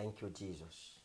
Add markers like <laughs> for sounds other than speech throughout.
Thank you, Jesus.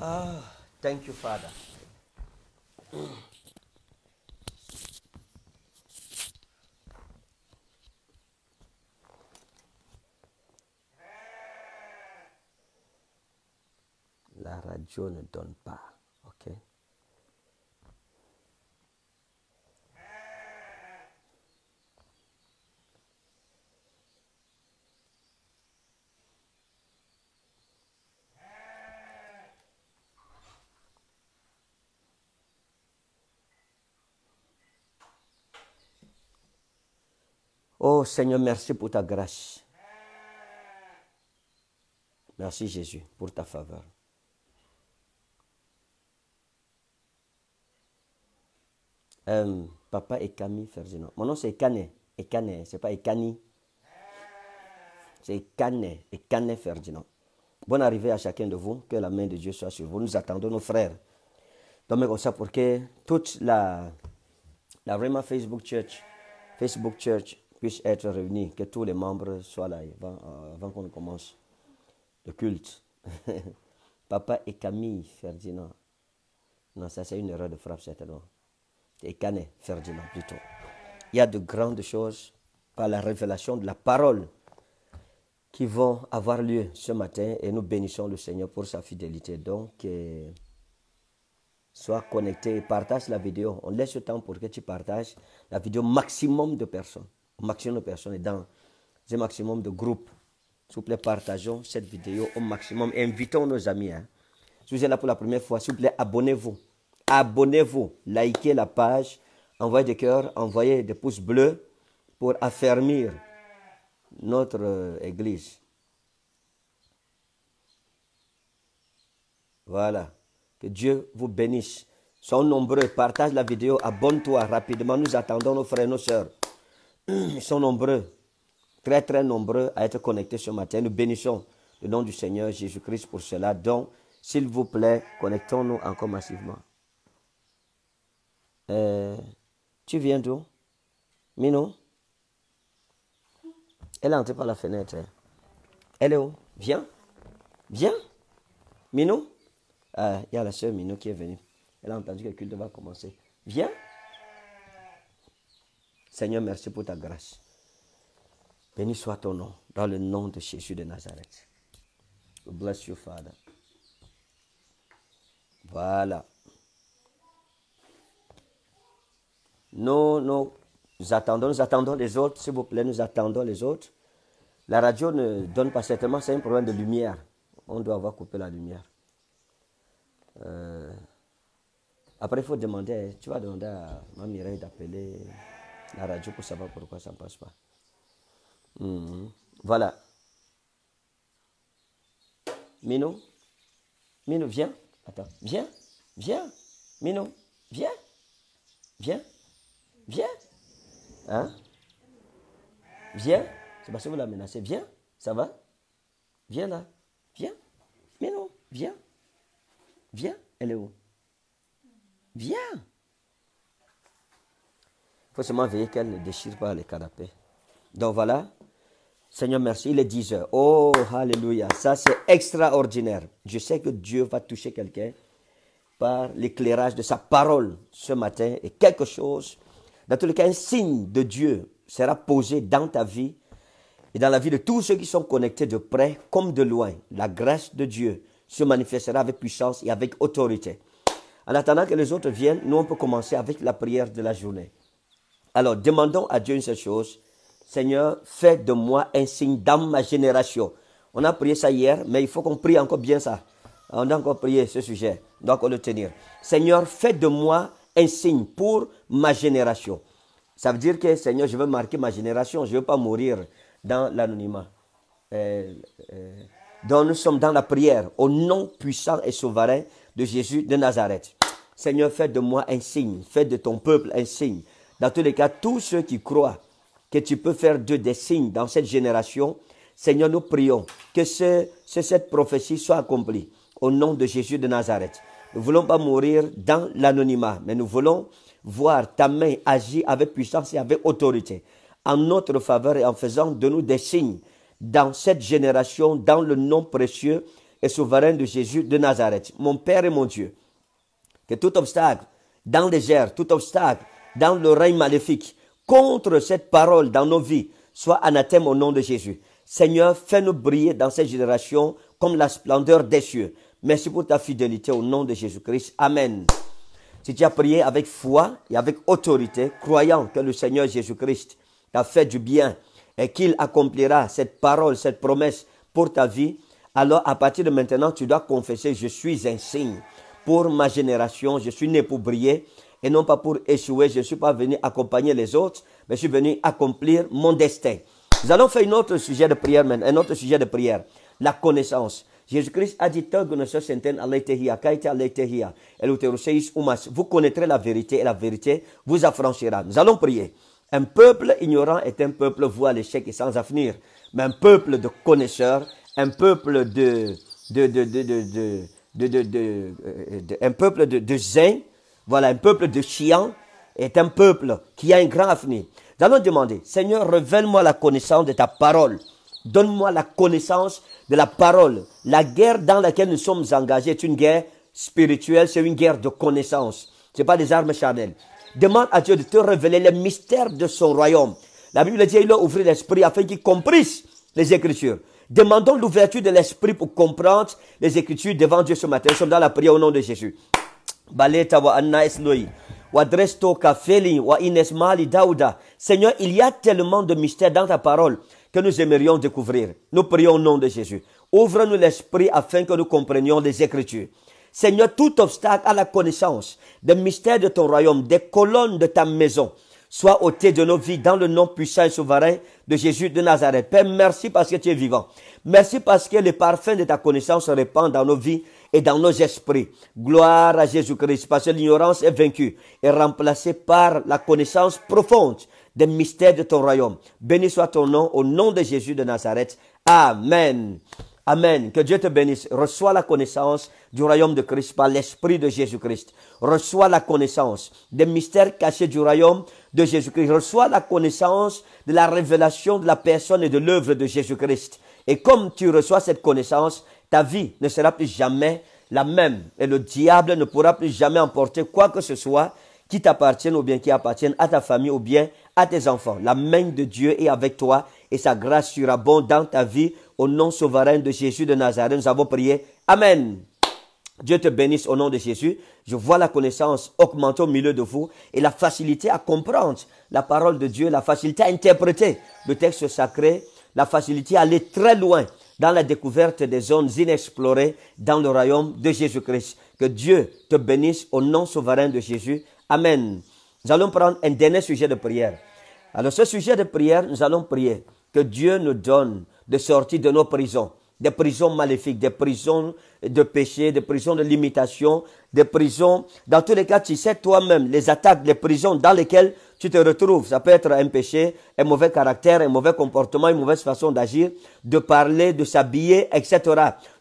Ah, thank you, Father. La ragione don pas, ok? Oh Seigneur, merci pour ta grâce. Merci Jésus pour ta faveur. Euh, papa papa Camille Ferdinand. Mon nom c'est Ekane. Ekane, c'est pas Ekani. C'est Ekane. Ekane Ferdinand. Bonne arrivée à chacun de vous. Que la main de Dieu soit sur vous. Nous attendons nos frères. Donc, ça pour que toute la, la Rema Facebook Church, Facebook Church, puissent être réunis, que tous les membres soient là avant, euh, qu'on commence le culte. <laughs> Papa et Camille Ferdinand. Non, ça c'est une erreur de frappe certainement. Et Canet Ferdinand plutôt. Il y a de grandes choses par la révélation de la parole qui vont avoir lieu ce matin et nous bénissons le Seigneur pour sa fidélité. Donc, euh, sois connecté et partage la vidéo. On laisse le temps pour que tu partages la vidéo maximum de personnes au maximum de personnes dans un maximum de groupes. S'il vous plaît, partageons cette vidéo au maximum. Invitons nos amis. Hein. Si vous êtes là pour la première fois, s'il vous plaît, abonnez-vous. Abonnez-vous. Likez la page. Envoyez des cœurs. Envoyez des pouces bleus pour affermir notre euh, église. Voilà. Que Dieu vous bénisse. Sont nombreux. Partage la vidéo. Abonne-toi rapidement. Nous attendons nos frères et nos sœurs. Ils sont nombreux, très très nombreux à être connectés ce matin. Nous bénissons le nom du Seigneur Jésus-Christ pour cela. Donc, s'il vous plaît, connectons-nous encore massivement. Euh, tu viens d'où Minou Elle est entrée par la fenêtre. Hein. Elle est où Viens. Viens. Minou euh, Il y a la soeur Minou qui est venue. Elle a entendu que le culte va commencer. Viens. Seigneur, merci pour ta grâce. Béni soit ton nom, dans le nom de Jésus de Nazareth. bless you, Father. Voilà. Nous, nous attendons, nous attendons les autres, s'il vous plaît, nous attendons les autres. La radio ne donne pas certainement, c'est un problème de lumière. On doit avoir coupé la lumière. Euh, après, il faut demander, tu vas demander à Mamire Mireille d'appeler la radio pour savoir pourquoi ça ne passe pas. Mhm. Voilà. Mino, Mino, viens. Attends, viens, viens. Mino, viens, viens, viens. Hein? Viens. C'est parce que vous la menacez. Viens, ça va? Viens là, viens. Mino, viens, viens. Elle est où? Viens faut seulement veiller qu'elle ne déchire pas les canapés. Donc voilà. Seigneur, merci. Il est 10 heures. Oh, Alléluia. Ça, c'est extraordinaire. Je sais que Dieu va toucher quelqu'un par l'éclairage de sa parole ce matin. Et quelque chose, dans tous les cas, un signe de Dieu sera posé dans ta vie et dans la vie de tous ceux qui sont connectés de près comme de loin. La grâce de Dieu se manifestera avec puissance et avec autorité. En attendant que les autres viennent, nous, on peut commencer avec la prière de la journée. Alors demandons à Dieu une seule chose. Seigneur, fais de moi un signe dans ma génération. On a prié ça hier, mais il faut qu'on prie encore bien ça. On a encore prié ce sujet. Donc on le tenir. Seigneur, fais de moi un signe pour ma génération. Ça veut dire que Seigneur, je veux marquer ma génération. Je ne veux pas mourir dans l'anonymat. Euh, euh, donc nous sommes dans la prière au nom puissant et souverain de Jésus de Nazareth. Seigneur, fais de moi un signe, fais de ton peuple un signe, dans tous les cas, tous ceux qui croient que tu peux faire d'eux des signes dans cette génération, Seigneur, nous prions que cette prophétie soit accomplie au nom de Jésus de Nazareth. Nous ne voulons pas mourir dans l'anonymat, mais nous voulons voir ta main agir avec puissance et avec autorité en notre faveur et en faisant de nous des signes dans cette génération, dans le nom précieux et souverain de Jésus de Nazareth. Mon Père et mon Dieu, que tout obstacle dans les airs, tout obstacle dans le règne maléfique contre cette parole dans nos vies soit anathème au nom de Jésus. Seigneur, fais-nous briller dans cette génération comme la splendeur des cieux. Merci pour ta fidélité au nom de Jésus-Christ. Amen. Si tu as prié avec foi et avec autorité, croyant que le Seigneur Jésus-Christ t'a fait du bien et qu'il accomplira cette parole, cette promesse pour ta vie, alors à partir de maintenant, tu dois confesser, je suis un signe. Pour ma génération, je suis né pour briller et non pas pour échouer. Je ne suis pas venu accompagner les autres, mais je suis venu accomplir mon destin. Nous allons faire un autre sujet de prière maintenant, un autre sujet de prière, la connaissance. Jésus-Christ a dit, vous connaîtrez la vérité et la vérité vous affranchira. Nous allons prier. Un peuple ignorant est un peuple voué à l'échec et sans avenir. Mais un peuple de connaisseurs, un peuple de, de, de, de, de, de, euh, euh, un peuple de, de voilà, un peuple de chiens est un peuple qui a un grand avenir. Nous allons demander, Seigneur, révèle-moi la connaissance de ta parole. Donne-moi la connaissance de la parole. La guerre dans laquelle nous sommes engagés est une guerre spirituelle, c'est une guerre de connaissance. Ce n'est pas des armes charnelles. Demande à Dieu de te révéler les mystères de son royaume. La Bible dit, il a ouvert l'esprit afin qu'il comprisse les Écritures. Demandons l'ouverture de l'esprit pour comprendre les Écritures devant Dieu ce matin. Nous sommes dans la prière au nom de Jésus seigneur il y a tellement de mystères dans ta parole que nous aimerions découvrir nous prions au nom de jésus ouvre-nous l'esprit afin que nous comprenions les écritures seigneur tout obstacle à la connaissance des mystères de ton royaume des colonnes de ta maison soit ôté de nos vies dans le nom puissant et souverain de Jésus de Nazareth. Père, merci parce que tu es vivant. Merci parce que le parfum de ta connaissance se répand dans nos vies et dans nos esprits. Gloire à Jésus-Christ, parce que l'ignorance est vaincue et remplacée par la connaissance profonde des mystères de ton royaume. Béni soit ton nom au nom de Jésus de Nazareth. Amen. Amen. Que Dieu te bénisse. Reçois la connaissance du royaume de Christ par l'Esprit de Jésus-Christ. Reçois la connaissance des mystères cachés du royaume de Jésus-Christ. Reçois la connaissance de la révélation de la personne et de l'œuvre de Jésus-Christ. Et comme tu reçois cette connaissance, ta vie ne sera plus jamais la même et le diable ne pourra plus jamais emporter quoi que ce soit qui t'appartienne ou bien qui appartienne à ta famille ou bien à tes enfants. La main de Dieu est avec toi et sa grâce sera dans ta vie. Au nom souverain de Jésus de Nazareth, nous avons prié. Amen. Dieu te bénisse au nom de Jésus. Je vois la connaissance augmenter au milieu de vous et la facilité à comprendre la parole de Dieu, la facilité à interpréter le texte sacré, la facilité à aller très loin dans la découverte des zones inexplorées dans le royaume de Jésus-Christ. Que Dieu te bénisse au nom souverain de Jésus. Amen. Nous allons prendre un dernier sujet de prière. Alors ce sujet de prière, nous allons prier que Dieu nous donne de sortir de nos prisons, des prisons maléfiques, des prisons de péché, des prisons de limitation, des prisons, dans tous les cas, tu sais toi-même les attaques, les prisons dans lesquelles tu te retrouves, ça peut être un péché, un mauvais caractère, un mauvais comportement, une mauvaise façon d'agir, de parler, de s'habiller, etc.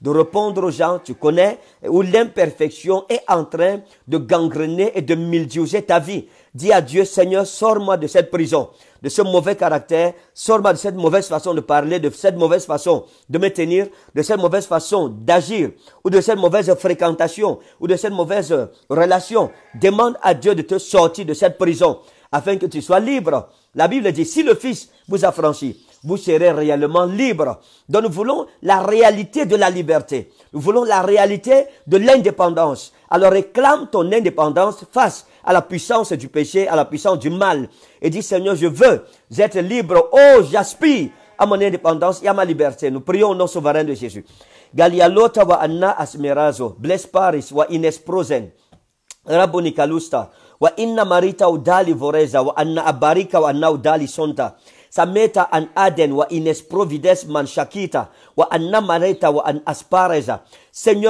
De répondre aux gens, tu connais, où l'imperfection est en train de gangrener et de mildiouser ta vie. Dis à Dieu, Seigneur, sors-moi de cette prison, de ce mauvais caractère, sors-moi de cette mauvaise façon de parler, de cette mauvaise façon de me tenir, de cette mauvaise façon d'agir, ou de cette mauvaise fréquentation, ou de cette mauvaise relation. Demande à Dieu de te sortir de cette prison afin que tu sois libre. La Bible dit, si le Fils vous a franchi, vous serez réellement libre. Donc nous voulons la réalité de la liberté. Nous voulons la réalité de l'indépendance. Alors réclame ton indépendance face à la puissance du péché, à la puissance du mal. Et dis, Seigneur, je veux être libre. Oh, j'aspire à mon indépendance et à ma liberté. Nous prions au nom souverain de Jésus. Galialota wa anna asmerazo, bless Paris wa ines prozen, Seigneur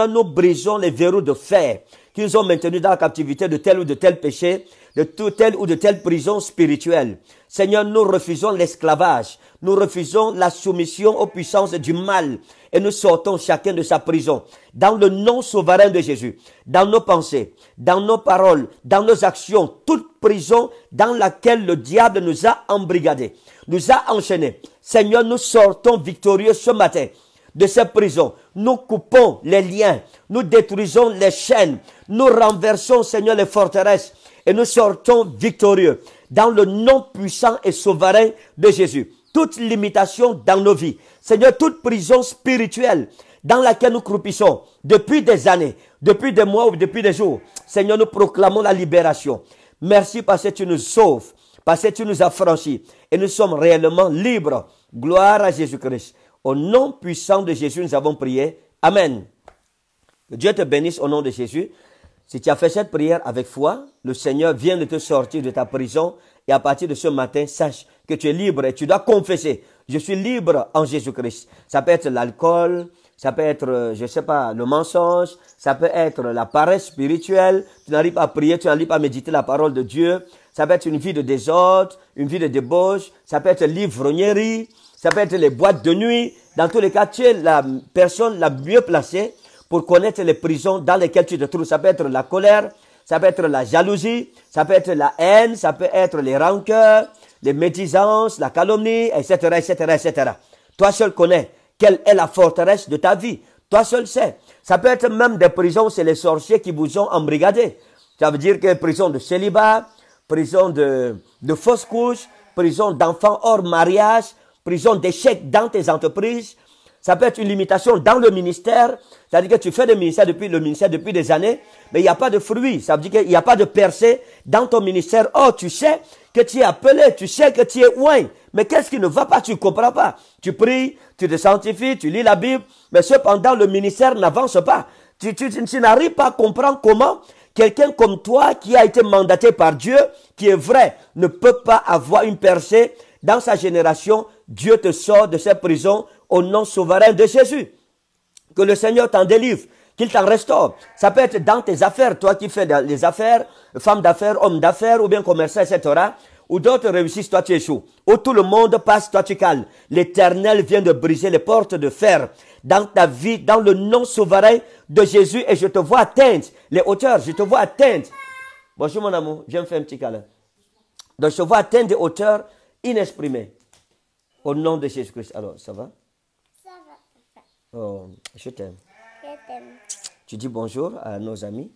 nous brisons les verrous de fer qui nous ont maintenus dans la captivité de tel ou de tel péché de telle ou de telle prison spirituelle Seigneur nous refusons l'esclavage nous refusons la soumission aux puissances du mal et nous sortons chacun de sa prison. Dans le nom souverain de Jésus, dans nos pensées, dans nos paroles, dans nos actions, toute prison dans laquelle le diable nous a embrigadés, nous a enchaînés. Seigneur, nous sortons victorieux ce matin de cette prison. Nous coupons les liens, nous détruisons les chaînes, nous renversons, Seigneur, les forteresses et nous sortons victorieux dans le nom puissant et souverain de Jésus toute limitation dans nos vies. Seigneur, toute prison spirituelle dans laquelle nous croupissons depuis des années, depuis des mois ou depuis des jours. Seigneur, nous proclamons la libération. Merci parce que tu nous sauves, parce que tu nous as franchis et nous sommes réellement libres. Gloire à Jésus-Christ. Au nom puissant de Jésus, nous avons prié. Amen. Que Dieu te bénisse au nom de Jésus. Si tu as fait cette prière avec foi, le Seigneur vient de te sortir de ta prison et à partir de ce matin, sache que tu es libre et tu dois confesser. Je suis libre en Jésus-Christ. Ça peut être l'alcool, ça peut être, euh, je sais pas, le mensonge, ça peut être la paresse spirituelle, tu n'arrives pas à prier, tu n'arrives pas à méditer la parole de Dieu, ça peut être une vie de désordre, une vie de débauche, ça peut être l'ivrognerie, ça peut être les boîtes de nuit. Dans tous les cas, tu es la personne la mieux placée pour connaître les prisons dans lesquelles tu te trouves. Ça peut être la colère, ça peut être la jalousie, ça peut être la haine, ça peut être les rancœurs, les médisances, la calomnie, etc., etc., etc. Toi seul connais quelle est la forteresse de ta vie. Toi seul sais. Ça peut être même des prisons, c'est les sorciers qui vous ont embrigadés. Ça veut dire que prison de célibat, prison de, de fausse couche, prison d'enfants hors mariage, prison d'échec dans tes entreprises, ça peut être une limitation dans le ministère, c'est-à-dire que tu fais le ministère depuis le ministère depuis des années, mais il n'y a pas de fruit. Ça veut dire qu'il n'y a pas de percée dans ton ministère. Oh, tu sais que tu es appelé, tu sais que tu es ouin. Mais qu'est-ce qui ne va pas Tu ne comprends pas. Tu pries, tu te sanctifies, tu lis la Bible, mais cependant le ministère n'avance pas. Tu, tu n'arrives pas à comprendre comment quelqu'un comme toi qui a été mandaté par Dieu, qui est vrai, ne peut pas avoir une percée dans sa génération. Dieu te sort de cette prison au nom souverain de Jésus. Que le Seigneur t'en délivre, qu'il t'en restaure. Ça peut être dans tes affaires, toi qui fais les affaires, femme d'affaires, homme d'affaires ou bien commerçant, etc. Ou d'autres réussissent, toi tu échoues. Où tout le monde passe, toi tu calmes. L'éternel vient de briser les portes de fer dans ta vie, dans le nom souverain de Jésus. Et je te vois atteindre les hauteurs, je te vois atteindre. Bonjour mon amour, viens me faire un petit câlin. Donc je te vois atteindre des hauteurs inexprimées. Au nom de Jésus-Christ. Alors, ça va? Oh, je t'aime. Je Tu dis bonjour à nos amis.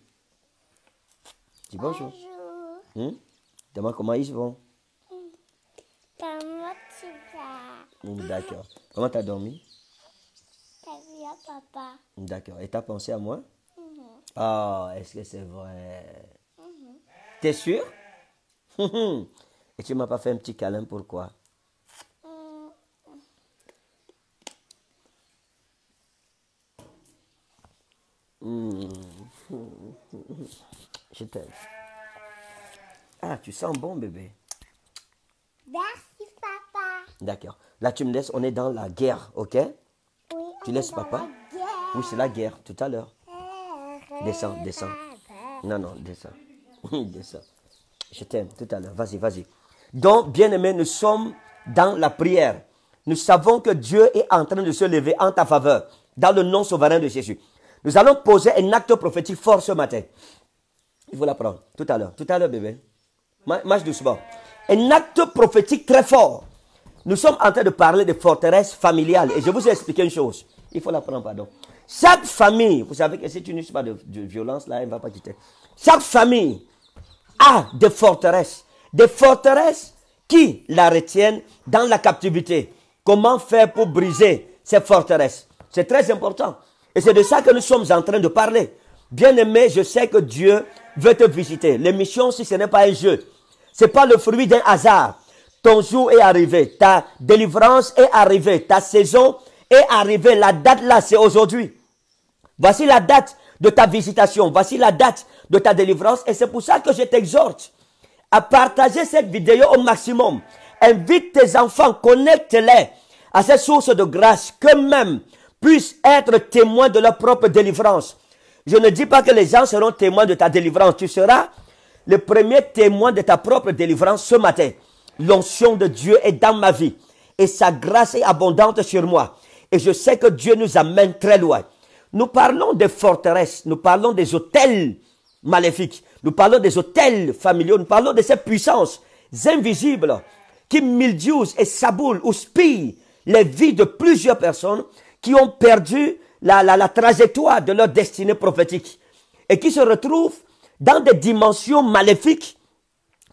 Dis bonjour. Bonjour. Hmm? comment ils vont. Comment tu vas hmm, D'accord. Comment t'as dormi T'as vu papa. D'accord. Et t'as pensé à moi mm-hmm. Ah Oh, est-ce que c'est vrai mm-hmm. T'es sûr <laughs> Et tu m'as pas fait un petit câlin, pourquoi Mmh. Je t'aime. Ah, tu sens bon, bébé. Merci, papa. D'accord. Là, tu me laisses, on est dans la guerre, ok Oui. Tu laisses papa Oui, c'est la guerre, tout à l'heure. Eh, descends, descends. Non, non, descends. <laughs> descends. Je t'aime, tout à l'heure. Vas-y, vas-y. Donc, bien aimé, nous sommes dans la prière. Nous savons que Dieu est en train de se lever en ta faveur, dans le nom souverain de Jésus. Nous allons poser un acte prophétique fort ce matin. Il faut l'apprendre. Tout à l'heure. Tout à l'heure, bébé. Marche doucement. Un acte prophétique très fort. Nous sommes en train de parler de forteresse familiale. Et je vous ai expliqué une chose. Il faut l'apprendre, pardon. Chaque famille, vous savez que c'est tu histoire de, violence, là, elle ne va pas quitter. Chaque famille a des forteresses. Des forteresses qui la retiennent dans la captivité. Comment faire pour briser ces forteresses C'est très important. Et c'est de ça que nous sommes en train de parler. Bien-aimé, je sais que Dieu veut te visiter. L'émission, si ce n'est pas un jeu, Ce n'est pas le fruit d'un hasard. Ton jour est arrivé, ta délivrance est arrivée, ta saison est arrivée. La date là, c'est aujourd'hui. Voici la date de ta visitation, voici la date de ta délivrance. Et c'est pour ça que je t'exhorte à partager cette vidéo au maximum. Invite tes enfants, connecte-les à cette source de grâce que même puissent être témoins de leur propre délivrance. Je ne dis pas que les gens seront témoins de ta délivrance. Tu seras le premier témoin de ta propre délivrance ce matin. L'onction de Dieu est dans ma vie et sa grâce est abondante sur moi. Et je sais que Dieu nous amène très loin. Nous parlons des forteresses, nous parlons des hôtels maléfiques, nous parlons des hôtels familiaux, nous parlons de ces puissances invisibles qui mildiouent et saboulent ou spillent les vies de plusieurs personnes qui ont perdu la, trajectoire de leur destinée prophétique et qui se retrouvent dans des dimensions maléfiques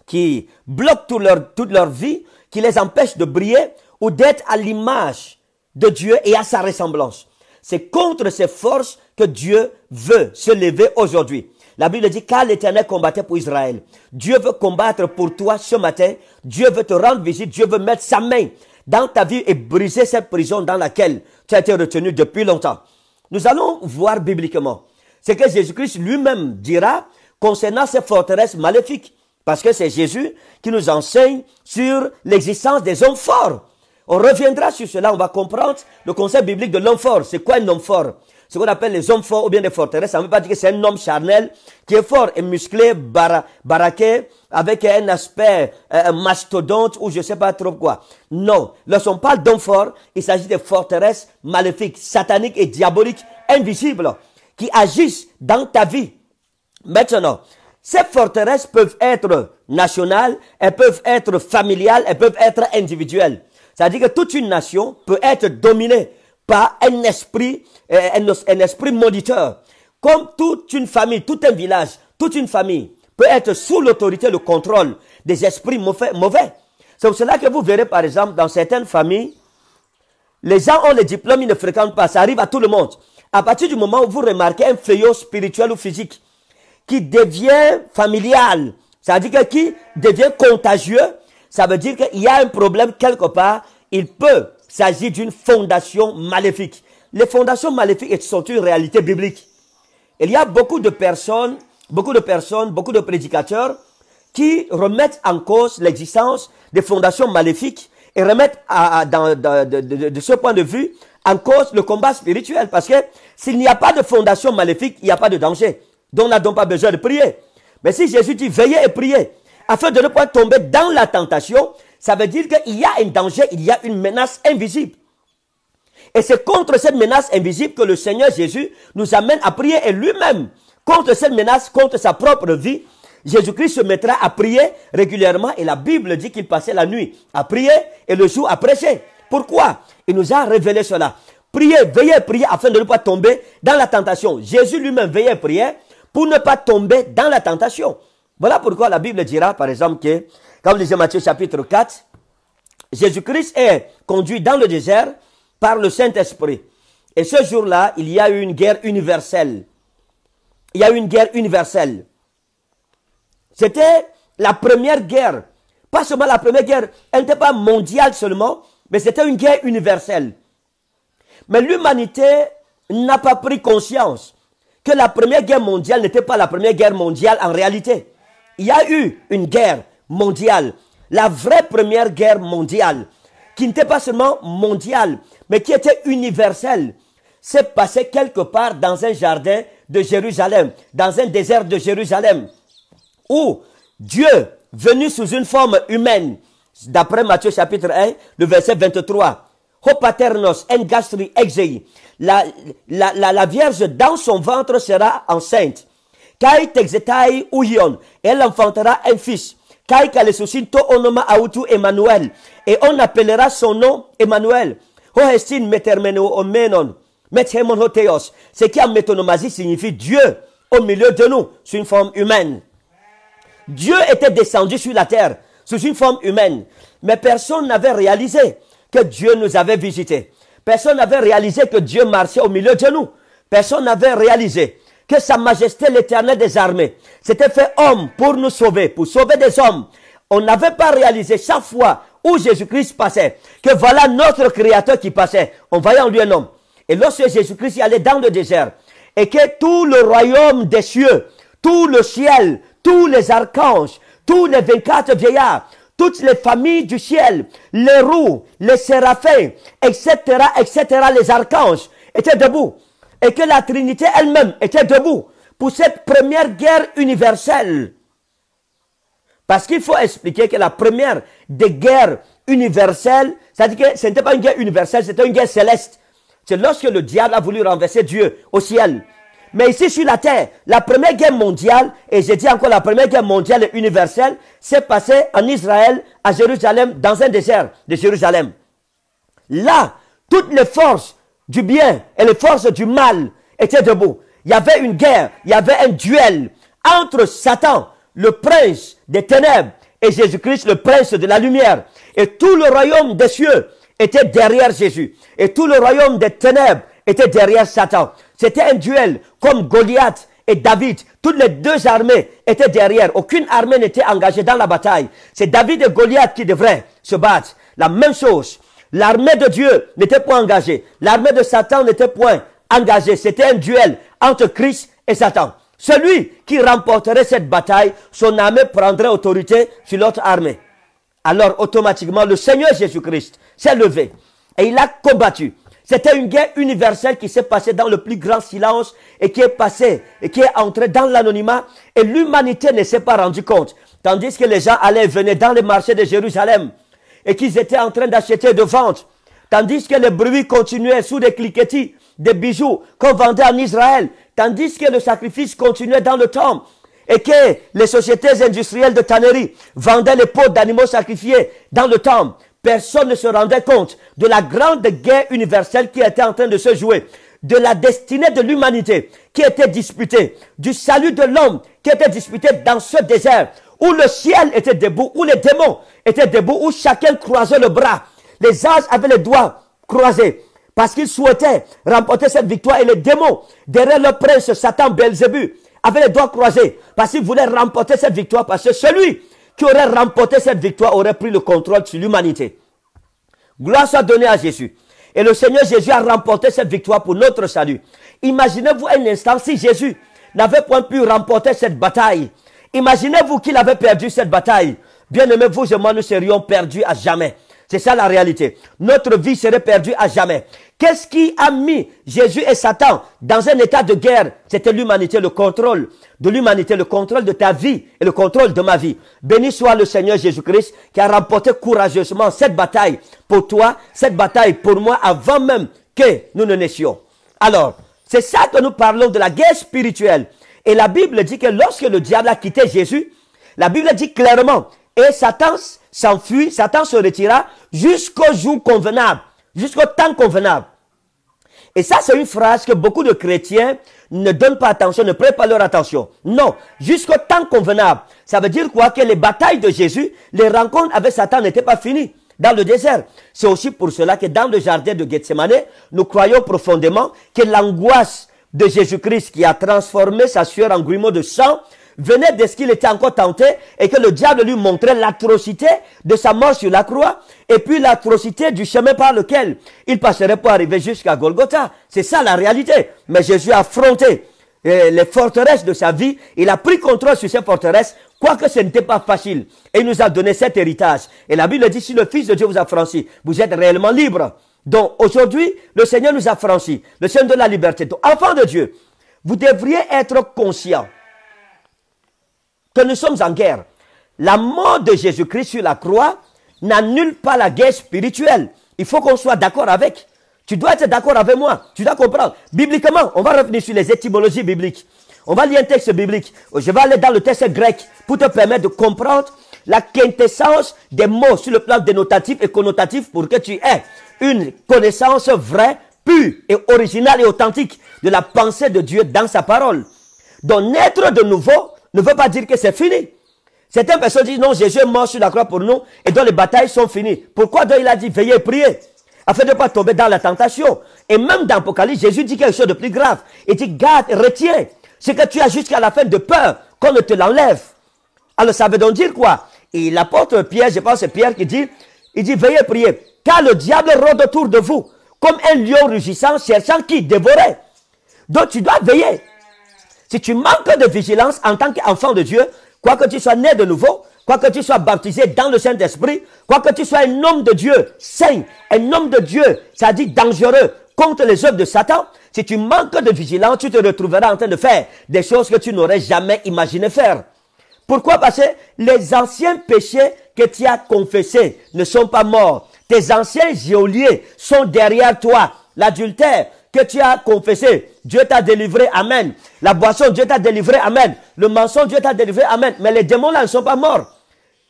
qui bloquent leur, toute leur vie, qui les empêchent de briller ou d'être à l'image de Dieu et à sa ressemblance. C'est contre ces forces que Dieu veut se lever aujourd'hui. La Bible dit, car l'Éternel combattait pour Israël. Dieu veut combattre pour toi ce matin. Dieu veut te rendre visite. Dieu veut mettre sa main dans ta vie et briser cette prison dans laquelle tu as été retenu depuis longtemps. Nous allons voir bibliquement ce que Jésus-Christ lui-même dira concernant ces forteresses maléfiques. Parce que c'est Jésus qui nous enseigne sur l'existence des hommes forts. On reviendra sur cela, on va comprendre le concept biblique de l'homme fort. C'est quoi un homme fort ce qu'on appelle les hommes forts ou bien des forteresses, ça ne veut pas dire que c'est un homme charnel qui est fort et musclé, barraqué, avec un aspect euh, euh, mastodonte ou je ne sais pas trop quoi. Non, lorsqu'on parle d'hommes forts, il s'agit des forteresses maléfiques, sataniques et diaboliques, invisibles, qui agissent dans ta vie. Maintenant, ces forteresses peuvent être nationales, elles peuvent être familiales, elles peuvent être individuelles. Ça veut dire que toute une nation peut être dominée par un esprit, euh, un, esprit moniteur. Comme toute une famille, tout un village, toute une famille peut être sous l'autorité, le contrôle des esprits mauvais. C'est pour cela que vous verrez, par exemple, dans certaines familles, les gens ont les diplômes, ils ne fréquentent pas. Ça arrive à tout le monde. À partir du moment où vous remarquez un fléau spirituel ou physique qui devient familial, ça veut dire que qui devient contagieux, ça veut dire qu'il y a un problème quelque part. Il peut s'agit d'une fondation maléfique. Les fondations maléfiques sont une réalité biblique. Il y a beaucoup de personnes, beaucoup de personnes, beaucoup de prédicateurs qui remettent en cause l'existence des fondations maléfiques et remettent de, de, ce point de vue en cause le combat spirituel. Parce que s'il n'y a pas de fondation maléfique, il n'y a pas de danger. Donc on n'a donc pas besoin de prier. Mais si Jésus dit veillez et priez, afin de ne pas tomber dans la tentation, ça veut dire qu'il y a un danger, il y a une menace invisible. Et c'est contre cette menace invisible que le Seigneur Jésus nous amène à prier. Et lui-même, contre cette menace, contre sa propre vie, Jésus-Christ se mettra à prier régulièrement. Et la Bible dit qu'il passait la nuit à prier et le jour à prêcher. Pourquoi Il nous a révélé cela. Priez, veillez prier afin de ne pas tomber dans la tentation. Jésus lui-même veillait prier pour ne pas tomber dans la tentation. Voilà pourquoi la Bible dira, par exemple, que comme disait Matthieu chapitre 4, Jésus-Christ est conduit dans le désert par le Saint-Esprit. Et ce jour-là, il y a eu une guerre universelle. Il y a eu une guerre universelle. C'était la première guerre. Pas seulement la première guerre, elle n'était pas mondiale seulement, mais c'était une guerre universelle. Mais l'humanité n'a pas pris conscience que la première guerre mondiale n'était pas la première guerre mondiale en réalité. Il y a eu une guerre mondiale, la vraie première guerre mondiale, qui n'était pas seulement mondiale, mais qui était universelle, s'est passée quelque part dans un jardin de Jérusalem, dans un désert de Jérusalem, où Dieu, venu sous une forme humaine, d'après Matthieu chapitre 1, le verset 23, exei, la, la, Vierge dans son ventre sera enceinte. Kai elle enfantera un fils. Emmanuel. Et on appellera son nom Emmanuel. Ce qui en métonomasie signifie Dieu au milieu de nous, sous une forme humaine. Dieu était descendu sur la terre, sous une forme humaine. Mais personne n'avait réalisé que Dieu nous avait visités. Personne n'avait réalisé que Dieu marchait au milieu de nous. Personne n'avait réalisé que Sa Majesté l'Éternel des armées s'était fait homme pour nous sauver, pour sauver des hommes. On n'avait pas réalisé chaque fois où Jésus-Christ passait, que voilà notre Créateur qui passait. On voyait en lui un homme. Et lorsque Jésus-Christ allait dans le désert, et que tout le royaume des cieux, tout le ciel, tous les archanges, tous les 24 vieillards, toutes les familles du ciel, les roues, les séraphins, etc., etc., les archanges étaient debout et que la Trinité elle-même était debout pour cette première guerre universelle. Parce qu'il faut expliquer que la première des guerres universelles, c'est-à-dire que ce n'était pas une guerre universelle, c'était une guerre céleste. C'est lorsque le diable a voulu renverser Dieu au ciel. Mais ici sur la terre, la première guerre mondiale, et je dis encore la première guerre mondiale et universelle, s'est passée en Israël, à Jérusalem, dans un désert de Jérusalem. Là, toutes les forces du bien et les forces du mal étaient debout. Il y avait une guerre, il y avait un duel entre Satan, le prince des ténèbres, et Jésus-Christ, le prince de la lumière. Et tout le royaume des cieux était derrière Jésus. Et tout le royaume des ténèbres était derrière Satan. C'était un duel comme Goliath et David. Toutes les deux armées étaient derrière. Aucune armée n'était engagée dans la bataille. C'est David et Goliath qui devraient se battre. La même chose. L'armée de Dieu n'était point engagée. L'armée de Satan n'était point engagée. C'était un duel entre Christ et Satan. Celui qui remporterait cette bataille, son armée prendrait autorité sur l'autre armée. Alors automatiquement, le Seigneur Jésus-Christ s'est levé et il a combattu. C'était une guerre universelle qui s'est passée dans le plus grand silence et qui est passée et qui est entrée dans l'anonymat et l'humanité ne s'est pas rendue compte. Tandis que les gens allaient et venaient dans les marchés de Jérusalem et qu'ils étaient en train d'acheter de vendre. Tandis que le bruit continuait sous des cliquetis, des bijoux qu'on vendait en Israël. Tandis que le sacrifice continuait dans le temple et que les sociétés industrielles de tannerie vendaient les pots d'animaux sacrifiés dans le temple. Personne ne se rendait compte de la grande guerre universelle qui était en train de se jouer, de la destinée de l'humanité qui était disputée, du salut de l'homme qui était disputé dans ce désert où le ciel était debout, où les démons étaient debout, où chacun croisait le bras. Les anges avaient les doigts croisés parce qu'ils souhaitaient remporter cette victoire. Et les démons, derrière le prince Satan Belzebu, avaient les doigts croisés parce qu'ils voulaient remporter cette victoire. Parce que celui qui aurait remporté cette victoire aurait pris le contrôle sur l'humanité. Gloire soit donnée à Jésus. Et le Seigneur Jésus a remporté cette victoire pour notre salut. Imaginez-vous un instant si Jésus n'avait point pu remporter cette bataille Imaginez-vous qu'il avait perdu cette bataille. Bien-aimés, vous et moi, nous serions perdus à jamais. C'est ça la réalité. Notre vie serait perdue à jamais. Qu'est-ce qui a mis Jésus et Satan dans un état de guerre C'était l'humanité, le contrôle de l'humanité, le contrôle de ta vie et le contrôle de ma vie. Béni soit le Seigneur Jésus-Christ qui a remporté courageusement cette bataille pour toi, cette bataille pour moi avant même que nous ne naissions. Alors, c'est ça que nous parlons de la guerre spirituelle. Et la Bible dit que lorsque le diable a quitté Jésus, la Bible dit clairement, et Satan s'enfuit, Satan se retira jusqu'au jour convenable, jusqu'au temps convenable. Et ça, c'est une phrase que beaucoup de chrétiens ne donnent pas attention, ne prennent pas leur attention. Non, jusqu'au temps convenable. Ça veut dire quoi Que les batailles de Jésus, les rencontres avec Satan n'étaient pas finies dans le désert. C'est aussi pour cela que dans le jardin de Gethsemane, nous croyons profondément que l'angoisse de Jésus-Christ qui a transformé sa sueur en grumeaux de sang venait de ce qu'il était encore tenté et que le diable lui montrait l'atrocité de sa mort sur la croix et puis l'atrocité du chemin par lequel il passerait pour arriver jusqu'à Golgotha. C'est ça la réalité. Mais Jésus a affronté euh, les forteresses de sa vie, il a pris contrôle sur ces forteresses, quoique ce n'était pas facile. Et il nous a donné cet héritage. Et la Bible dit, si le Fils de Dieu vous a franchi, vous êtes réellement libre. Donc aujourd'hui, le Seigneur nous a franchi, le Seigneur de la liberté. Donc, enfants de Dieu, vous devriez être conscient que nous sommes en guerre. La mort de Jésus-Christ sur la croix n'annule pas la guerre spirituelle. Il faut qu'on soit d'accord avec. Tu dois être d'accord avec moi. Tu dois comprendre. Bibliquement, on va revenir sur les étymologies bibliques. On va lire un texte biblique. Je vais aller dans le texte grec pour te permettre de comprendre la quintessence des mots sur le plan dénotatif et connotatif pour que tu aies une connaissance vraie, pure et originale et authentique de la pensée de Dieu dans sa parole. Donc naître de nouveau ne veut pas dire que c'est fini. Certaines personnes disent non, Jésus est mort sur la croix pour nous et dont les batailles sont finies. Pourquoi donc il a dit veillez et priez afin de ne pas tomber dans la tentation. Et même dans Apocalypse, Jésus dit quelque chose de plus grave. Il dit garde, retiens ce que tu as jusqu'à la fin de peur qu'on ne te l'enlève. Alors ça veut donc dire quoi Et l'apôtre Pierre, je pense c'est Pierre qui dit, il dit veillez prier car le diable rôde autour de vous, comme un lion rugissant, cherchant qui dévorer. Donc tu dois veiller. Si tu manques de vigilance en tant qu'enfant de Dieu, quoi que tu sois né de nouveau, quoi que tu sois baptisé dans le Saint-Esprit, quoi que tu sois un homme de Dieu saint, un homme de Dieu, ça dit dangereux contre les œuvres de Satan, si tu manques de vigilance, tu te retrouveras en train de faire des choses que tu n'aurais jamais imaginé faire. Pourquoi Parce que les anciens péchés que tu as confessés ne sont pas morts. Tes anciens geôliers sont derrière toi. L'adultère que tu as confessé, Dieu t'a délivré. Amen. La boisson, Dieu t'a délivré. Amen. Le mensonge, Dieu t'a délivré. Amen. Mais les démons là ne sont pas morts.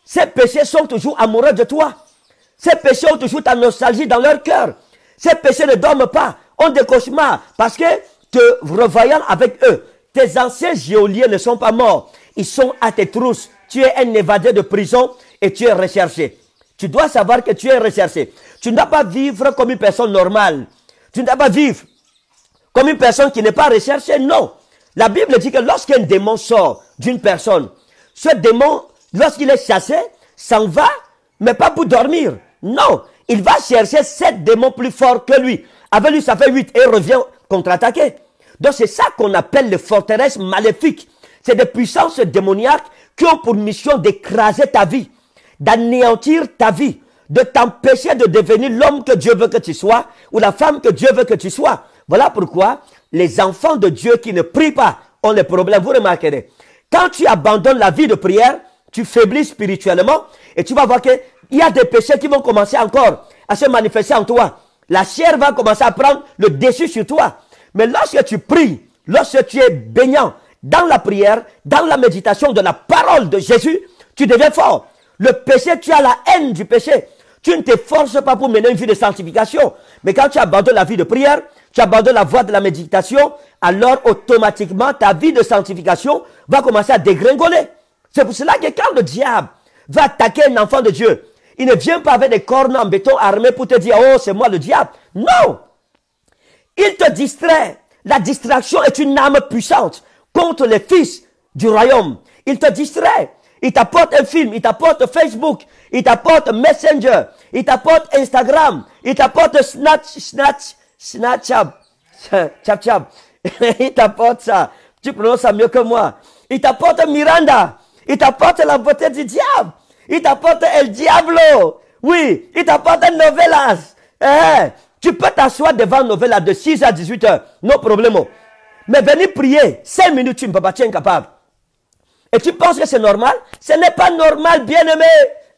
Ces péchés sont toujours amoureux de toi. Ces péchés ont toujours ta nostalgie dans leur cœur. Ces péchés ne dorment pas, ont des cauchemars, parce que te revoyant avec eux, tes anciens géoliers ne sont pas morts. Ils sont à tes trousses. Tu es un évadé de prison et tu es recherché. Tu dois savoir que tu es recherché. Tu ne dois pas vivre comme une personne normale. Tu ne dois pas vivre comme une personne qui n'est pas recherchée. Non. La Bible dit que lorsqu'un démon sort d'une personne, ce démon, lorsqu'il est chassé, s'en va, mais pas pour dormir. Non. Il va chercher sept démons plus forts que lui. Avec lui, ça fait huit et revient contre-attaquer. Donc c'est ça qu'on appelle les forteresses maléfiques. C'est des puissances démoniaques qui ont pour mission d'écraser ta vie d'anéantir ta vie, de t'empêcher de devenir l'homme que Dieu veut que tu sois ou la femme que Dieu veut que tu sois. Voilà pourquoi les enfants de Dieu qui ne prient pas ont des problèmes. Vous remarquerez, quand tu abandonnes la vie de prière, tu faiblis spirituellement et tu vas voir qu'il y a des péchés qui vont commencer encore à se manifester en toi. La chair va commencer à prendre le dessus sur toi. Mais lorsque tu pries, lorsque tu es baignant dans la prière, dans la méditation de la parole de Jésus, tu deviens fort. Le péché, tu as la haine du péché. Tu ne te pas pour mener une vie de sanctification. Mais quand tu abandonnes la vie de prière, tu abandonnes la voie de la méditation, alors automatiquement ta vie de sanctification va commencer à dégringoler. C'est pour cela que quand le diable va attaquer un enfant de Dieu, il ne vient pas avec des cornes en béton armées pour te dire, oh, c'est moi le diable. Non! Il te distrait. La distraction est une arme puissante contre les fils du royaume. Il te distrait. Il t'apporte un film, il t'apporte Facebook, il t'apporte Messenger, il t'apporte Instagram, il t'apporte Snatch, Snatch, Snapchat, il t'apporte ça. Tu prononces ça mieux que moi. Il t'apporte Miranda. Il t'apporte la beauté du diable. Il t'apporte El Diablo. Oui, il t'apporte Novelas. tu peux t'asseoir devant Novelas de 6 à 18 heures. No problème. Mais venez prier, 5 minutes, tu ne peux pas, tu incapable. Et tu penses que c'est normal Ce n'est pas normal, bien-aimé.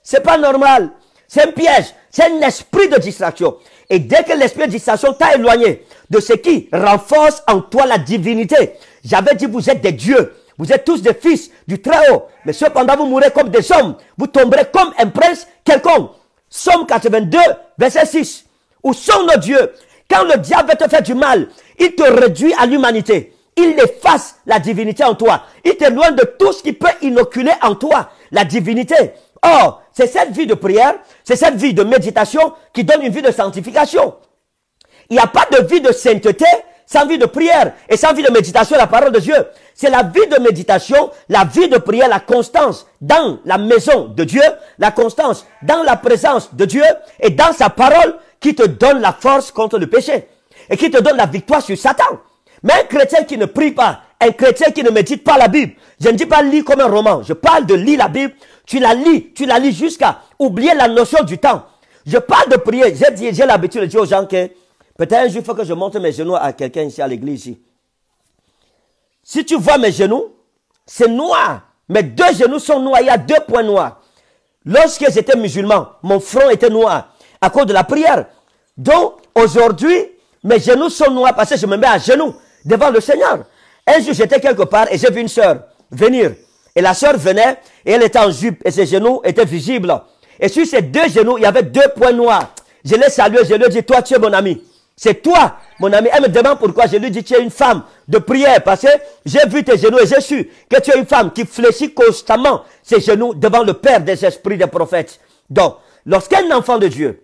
C'est pas normal. C'est un piège. C'est un esprit de distraction. Et dès que l'esprit de distraction t'a éloigné de ce qui renforce en toi la divinité, j'avais dit vous êtes des dieux. Vous êtes tous des fils du Très-Haut. Mais cependant, vous mourrez comme des hommes. Vous tomberez comme un prince quelconque. Somme 82, verset 6. Où sont nos dieux Quand le diable veut te fait du mal, il te réduit à l'humanité il efface la divinité en toi. Il t'éloigne de tout ce qui peut inoculer en toi la divinité. Or, c'est cette vie de prière, c'est cette vie de méditation qui donne une vie de sanctification. Il n'y a pas de vie de sainteté sans vie de prière et sans vie de méditation, la parole de Dieu. C'est la vie de méditation, la vie de prière, la constance dans la maison de Dieu, la constance dans la présence de Dieu et dans sa parole qui te donne la force contre le péché et qui te donne la victoire sur Satan. Mais un chrétien qui ne prie pas, un chrétien qui ne médite pas la Bible, je ne dis pas lis comme un roman, je parle de lire la Bible, tu la lis, tu la lis jusqu'à oublier la notion du temps. Je parle de prier, j'ai, l'habitude de dire aux gens que peut-être un jour il faut que je monte mes genoux à quelqu'un ici à l'église. Si tu vois mes genoux, c'est noir. Mes deux genoux sont noirs, il y a deux points noirs. Lorsque j'étais musulman, mon front était noir à cause de la prière. Donc aujourd'hui, mes genoux sont noirs parce que je me mets à genoux devant le Seigneur. Un jour, j'étais quelque part et j'ai vu une sœur venir. Et la sœur venait et elle était en jupe et ses genoux étaient visibles. Et sur ses deux genoux, il y avait deux points noirs. Je l'ai salué, je lui ai dit, toi, tu es mon ami. C'est toi, mon ami. Elle me demande pourquoi. Je lui dit, tu es une femme de prière. Parce que j'ai vu tes genoux et j'ai su que tu es une femme qui fléchit constamment ses genoux devant le Père des esprits des prophètes. Donc, lorsqu'un enfant de Dieu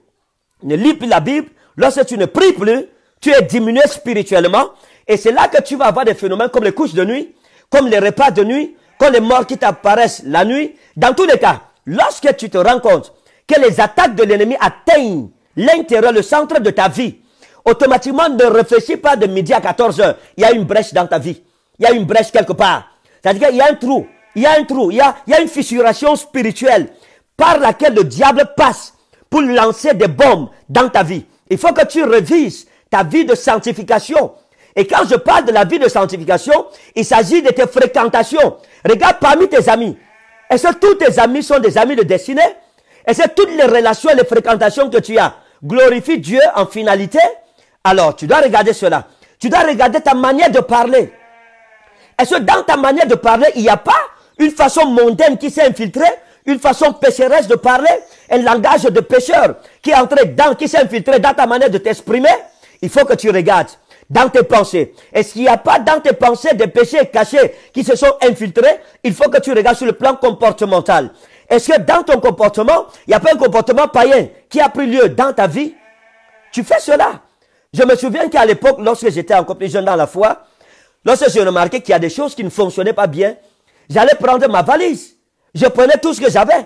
ne lit plus la Bible, lorsque tu ne pries plus, tu es diminué spirituellement et c'est là que tu vas avoir des phénomènes comme les couches de nuit, comme les repas de nuit, comme les morts qui t'apparaissent la nuit. Dans tous les cas, lorsque tu te rends compte que les attaques de l'ennemi atteignent l'intérieur, le centre de ta vie, automatiquement ne réfléchis pas de midi à 14 heures. Il y a une brèche dans ta vie. Il y a une brèche quelque part. C'est-à-dire qu'il y a un trou. Il y a un trou. Il y a, il y a une fissuration spirituelle par laquelle le diable passe pour lancer des bombes dans ta vie. Il faut que tu revises ta vie de sanctification et quand je parle de la vie de sanctification, il s'agit de tes fréquentations. Regarde parmi tes amis. Est-ce que tous tes amis sont des amis de destinée Est-ce que toutes les relations et les fréquentations que tu as glorifient Dieu en finalité Alors, tu dois regarder cela. Tu dois regarder ta manière de parler. Est-ce que dans ta manière de parler, il n'y a pas une façon mondaine qui s'est infiltrée une façon pécheresse de parler, un langage de pécheur qui est dans, qui s'est infiltré dans ta manière de t'exprimer, il faut que tu regardes dans tes pensées. Est-ce qu'il n'y a pas dans tes pensées des péchés cachés qui se sont infiltrés Il faut que tu regardes sur le plan comportemental. Est-ce que dans ton comportement, il n'y a pas un comportement païen qui a pris lieu dans ta vie Tu fais cela. Je me souviens qu'à l'époque, lorsque j'étais encore plus jeune dans la foi, lorsque j'ai remarqué qu'il y a des choses qui ne fonctionnaient pas bien, j'allais prendre ma valise. Je prenais tout ce que j'avais.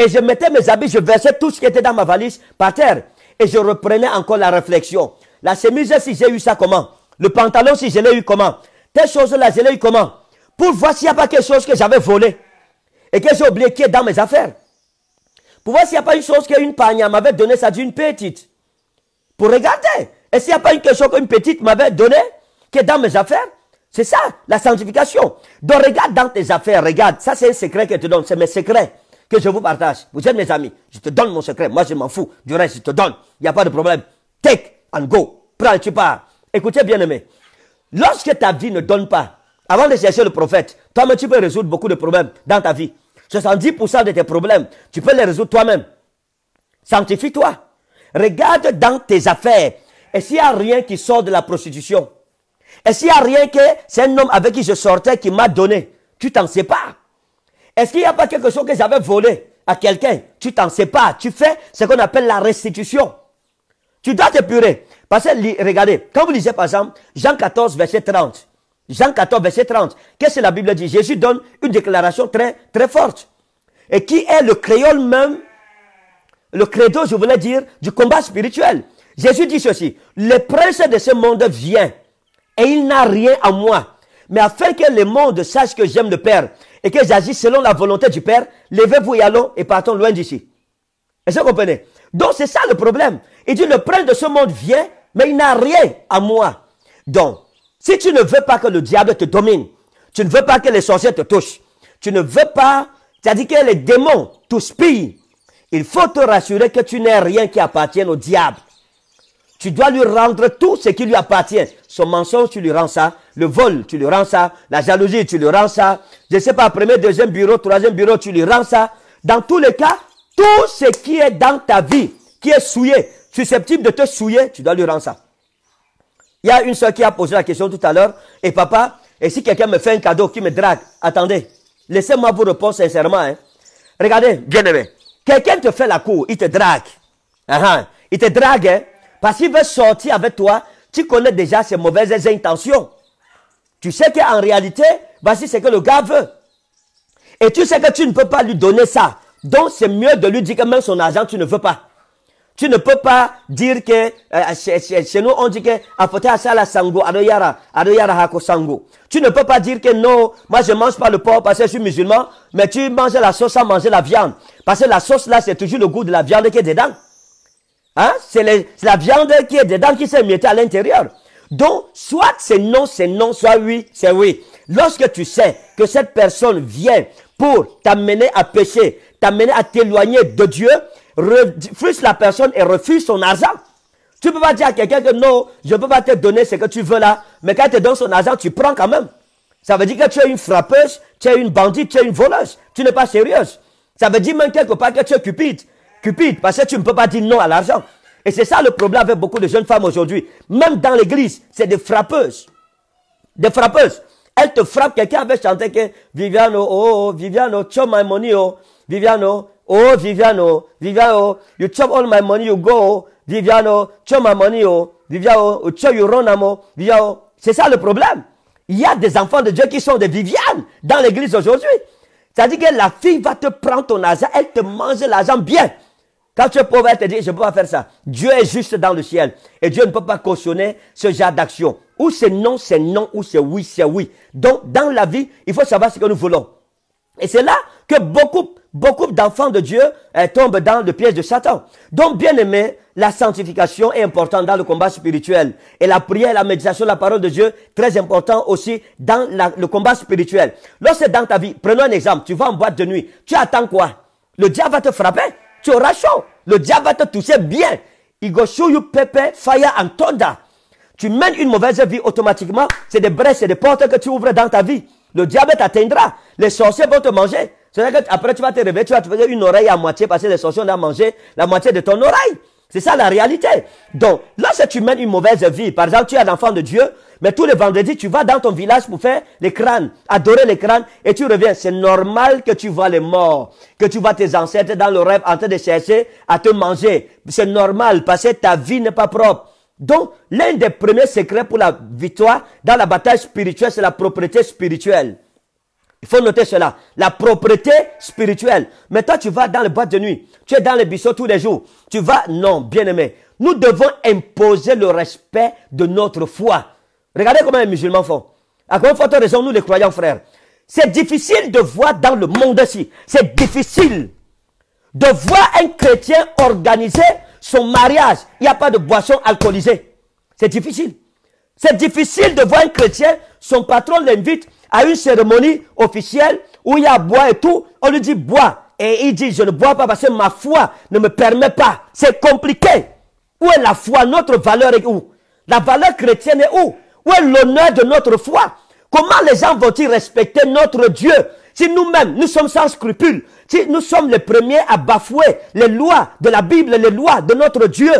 Et je mettais mes habits, je versais tout ce qui était dans ma valise par terre. Et je reprenais encore la réflexion. La chemise, si j'ai eu ça, comment Le pantalon, si je l'ai eu, comment Telle choses là je l'ai eu, comment Pour voir s'il n'y a pas quelque chose que j'avais volé et que j'ai oublié qui est dans mes affaires. Pour voir s'il n'y a pas une chose qu'une pagna m'avait donné ça d'une petite. Pour regarder. Et s'il n'y a pas une quelque chose qu'une petite m'avait donné qui est dans mes affaires. C'est ça, la sanctification. Donc regarde dans tes affaires, regarde. Ça, c'est un secret que je te donne. C'est mes secrets que je vous partage. Vous êtes mes amis. Je te donne mon secret. Moi, je m'en fous. Du reste, je te donne. Il n'y a pas de problème. Take and go. Prends, tu pars. Écoutez bien aimé. Lorsque ta vie ne donne pas, avant de chercher le prophète, toi-même tu peux résoudre beaucoup de problèmes dans ta vie. 70% de tes problèmes, tu peux les résoudre toi-même. Sanctifie-toi. Regarde dans tes affaires. Et s'il n'y a rien qui sort de la prostitution, et s'il n'y a rien que c'est un homme avec qui je sortais qui m'a donné, tu t'en pas. Est-ce qu'il n'y a pas quelque chose que j'avais volé à quelqu'un Tu t'en sais pas. Tu fais ce qu'on appelle la restitution. Tu dois t'épurer. Parce que, regardez, quand vous lisez par exemple Jean 14, verset 30, Jean 14, verset 30, qu'est-ce que la Bible dit Jésus donne une déclaration très, très forte. Et qui est le créole même, le credo, je voulais dire, du combat spirituel. Jésus dit ceci, le prince de ce monde vient et il n'a rien à moi. Mais afin que le monde sache que j'aime le Père et que j'agis selon la volonté du Père, levez-vous et allons et partons loin d'ici. Est-ce que vous comprenez donc c'est ça le problème. Il dit, le prince de ce monde vient, mais il n'a rien à moi. Donc, si tu ne veux pas que le diable te domine, tu ne veux pas que les sorciers te touchent, tu ne veux pas, c'est-à-dire que les démons t'ouspillent, il faut te rassurer que tu n'es rien qui appartienne au diable. Tu dois lui rendre tout ce qui lui appartient. Son mensonge, tu lui rends ça. Le vol, tu lui rends ça. La jalousie, tu lui rends ça. Je ne sais pas, premier, deuxième bureau, troisième bureau, tu lui rends ça. Dans tous les cas, tout ce qui est dans ta vie, qui est souillé, susceptible de te souiller, tu dois lui rendre ça. Il y a une soeur qui a posé la question tout à l'heure. Et papa, et si quelqu'un me fait un cadeau qui me drague, attendez, laissez-moi vous répondre sincèrement. Hein. Regardez, bien aimé, quelqu'un te fait la cour, il te drague. Ah ah, il te drague, hein. parce qu'il veut sortir avec toi. Tu connais déjà ses mauvaises intentions. Tu sais qu'en réalité, voici ce que le gars veut. Et tu sais que tu ne peux pas lui donner ça. Donc, c'est mieux de lui dire que même son argent, tu ne veux pas. Tu ne peux pas dire que, euh, chez, nous, on dit que, Tu ne peux pas dire que non, moi je mange pas le porc parce que je suis musulman, mais tu manges la sauce sans manger la viande. Parce que la sauce là, c'est toujours le goût de la viande qui est dedans. Hein? C'est la viande qui est dedans qui s'est met à l'intérieur. Donc, soit c'est non, c'est non, soit oui, c'est oui. Lorsque tu sais que cette personne vient pour t'amener à pécher, t'amener à t'éloigner de Dieu, refuse la personne et refuse son argent. Tu ne peux pas dire à quelqu'un que non, je ne peux pas te donner ce que tu veux là, mais quand tu donnes son argent, tu prends quand même. Ça veut dire que tu es une frappeuse, tu es une bandite, tu es une voleuse, tu n'es pas sérieuse. Ça veut dire même quelque part que tu es cupide, cupide, parce que tu ne peux pas dire non à l'argent. Et c'est ça le problème avec beaucoup de jeunes femmes aujourd'hui. Même dans l'église, c'est des frappeuses. Des frappeuses. Elles te frappent, quelqu'un avait chanté que Viviano, oh, oh Viviano, show my money, oh. Viviano, oh, Viviano, Viviano, you chop all my money, you go, Viviano, chop my money, oh. Viviano, oh, chop you run, amo, oh. Viviano. C'est ça le problème. Il y a des enfants de Dieu qui sont des Vivianes dans l'église aujourd'hui. C'est-à-dire que la fille va te prendre ton argent, elle te mange l'argent bien. Quand tu es pauvre, elle te dit, je ne peux pas faire ça. Dieu est juste dans le ciel. Et Dieu ne peut pas cautionner ce genre d'action. Ou c'est non, c'est non, ou c'est oui, c'est oui. Donc, dans la vie, il faut savoir ce que nous voulons. Et c'est là que beaucoup beaucoup d'enfants de Dieu euh, tombent dans le piège de Satan. Donc, bien aimé, la sanctification est importante dans le combat spirituel. Et la prière, la méditation, la parole de Dieu, très important aussi dans le combat spirituel. Lorsque dans ta vie, prenons un exemple, tu vas en boîte de nuit, tu attends quoi Le diable va te frapper, tu auras chaud. Le diable va te toucher bien. fire and Tu mènes une mauvaise vie automatiquement, c'est des brèches, c'est des portes que tu ouvres dans ta vie. Le diable t'atteindra, les sorciers vont te manger, c'est-à-dire qu'après, tu vas te réveiller, tu vas te faire une oreille à moitié parce que les sorciers ont mangé la moitié de ton oreille. C'est ça la réalité. Donc, lorsque tu mènes une mauvaise vie, par exemple, tu es un enfant de Dieu, mais tous les vendredis, tu vas dans ton village pour faire les crânes, adorer les crânes, et tu reviens. C'est normal que tu vois les morts, que tu vois tes ancêtres dans le rêve en train de chercher à te manger. C'est normal parce que ta vie n'est pas propre. Donc, l'un des premiers secrets pour la victoire dans la bataille spirituelle, c'est la propriété spirituelle. Il faut noter cela. La propreté spirituelle. Mais toi, tu vas dans les boîtes de nuit. Tu es dans les bistrots tous les jours. Tu vas, non, bien aimé. Nous devons imposer le respect de notre foi. Regardez comment les musulmans font. À quoi ils raison, nous les croyants, frères. C'est difficile de voir dans le monde-ci. C'est difficile de voir un chrétien organiser son mariage. Il n'y a pas de boisson alcoolisée. C'est difficile. C'est difficile de voir un chrétien, son patron l'invite à une cérémonie officielle où il y a bois et tout. On lui dit bois. Et il dit, je ne bois pas parce que ma foi ne me permet pas. C'est compliqué. Où est la foi Notre valeur est où La valeur chrétienne est où Où est l'honneur de notre foi Comment les gens vont-ils respecter notre Dieu si nous-mêmes, nous sommes sans scrupules, si nous sommes les premiers à bafouer les lois de la Bible, les lois de notre Dieu,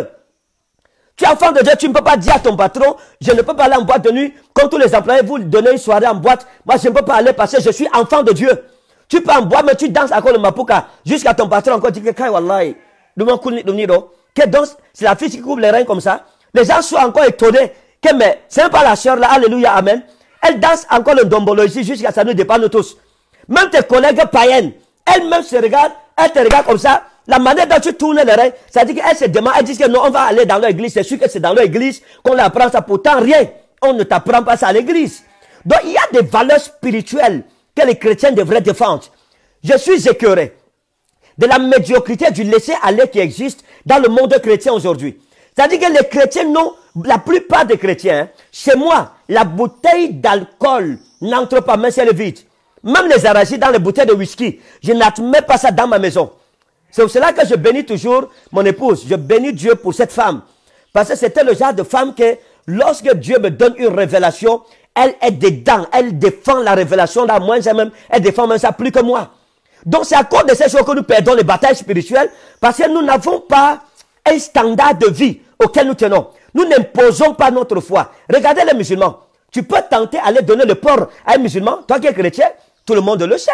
tu es enfant de Dieu, tu ne peux pas dire à ton patron, je ne peux pas aller en boîte de nuit. Comme tous les employés, vous donnez une soirée en boîte. Moi, je ne peux pas aller parce que je suis enfant de Dieu. Tu peux en boîte, mais tu danses encore le mapuka. Jusqu'à ton patron, encore, dit que wallahi. Que danse, c'est la fille qui couvre les reins comme ça. Les gens sont encore étonnés. Que mais, n'est pas la soeur là, alléluia, amen. Elle danse encore le dombologie jusqu'à ça nous nous tous. Même tes collègues païennes, elles-mêmes se regardent, elles te regardent comme ça. La manière dont tu tournes les cest ça dire qu'elle se demande, elle dit que non, on va aller dans l'église, C'est sûr que c'est dans l'église qu'on apprend ça. Pourtant, rien. On ne t'apprend pas ça à l'église. Donc, il y a des valeurs spirituelles que les chrétiens devraient défendre. Je suis écœuré de la médiocrité du laisser-aller qui existe dans le monde chrétien aujourd'hui. C'est-à-dire que les chrétiens non, la plupart des chrétiens, chez moi, la bouteille d'alcool n'entre pas, même c'est le vide. Même les arachides dans les bouteilles de whisky, je n'admets pas ça dans ma maison. C'est pour cela que je bénis toujours mon épouse. Je bénis Dieu pour cette femme. Parce que c'était le genre de femme que lorsque Dieu me donne une révélation, elle est dedans. Elle défend la révélation. Là, moi, même, elle défend même ça plus que moi. Donc c'est à cause de ces choses que nous perdons les batailles spirituelles parce que nous n'avons pas un standard de vie auquel nous tenons. Nous n'imposons pas notre foi. Regardez les musulmans. Tu peux tenter d'aller donner le porc à un musulman, toi qui es chrétien, tout le monde le sait.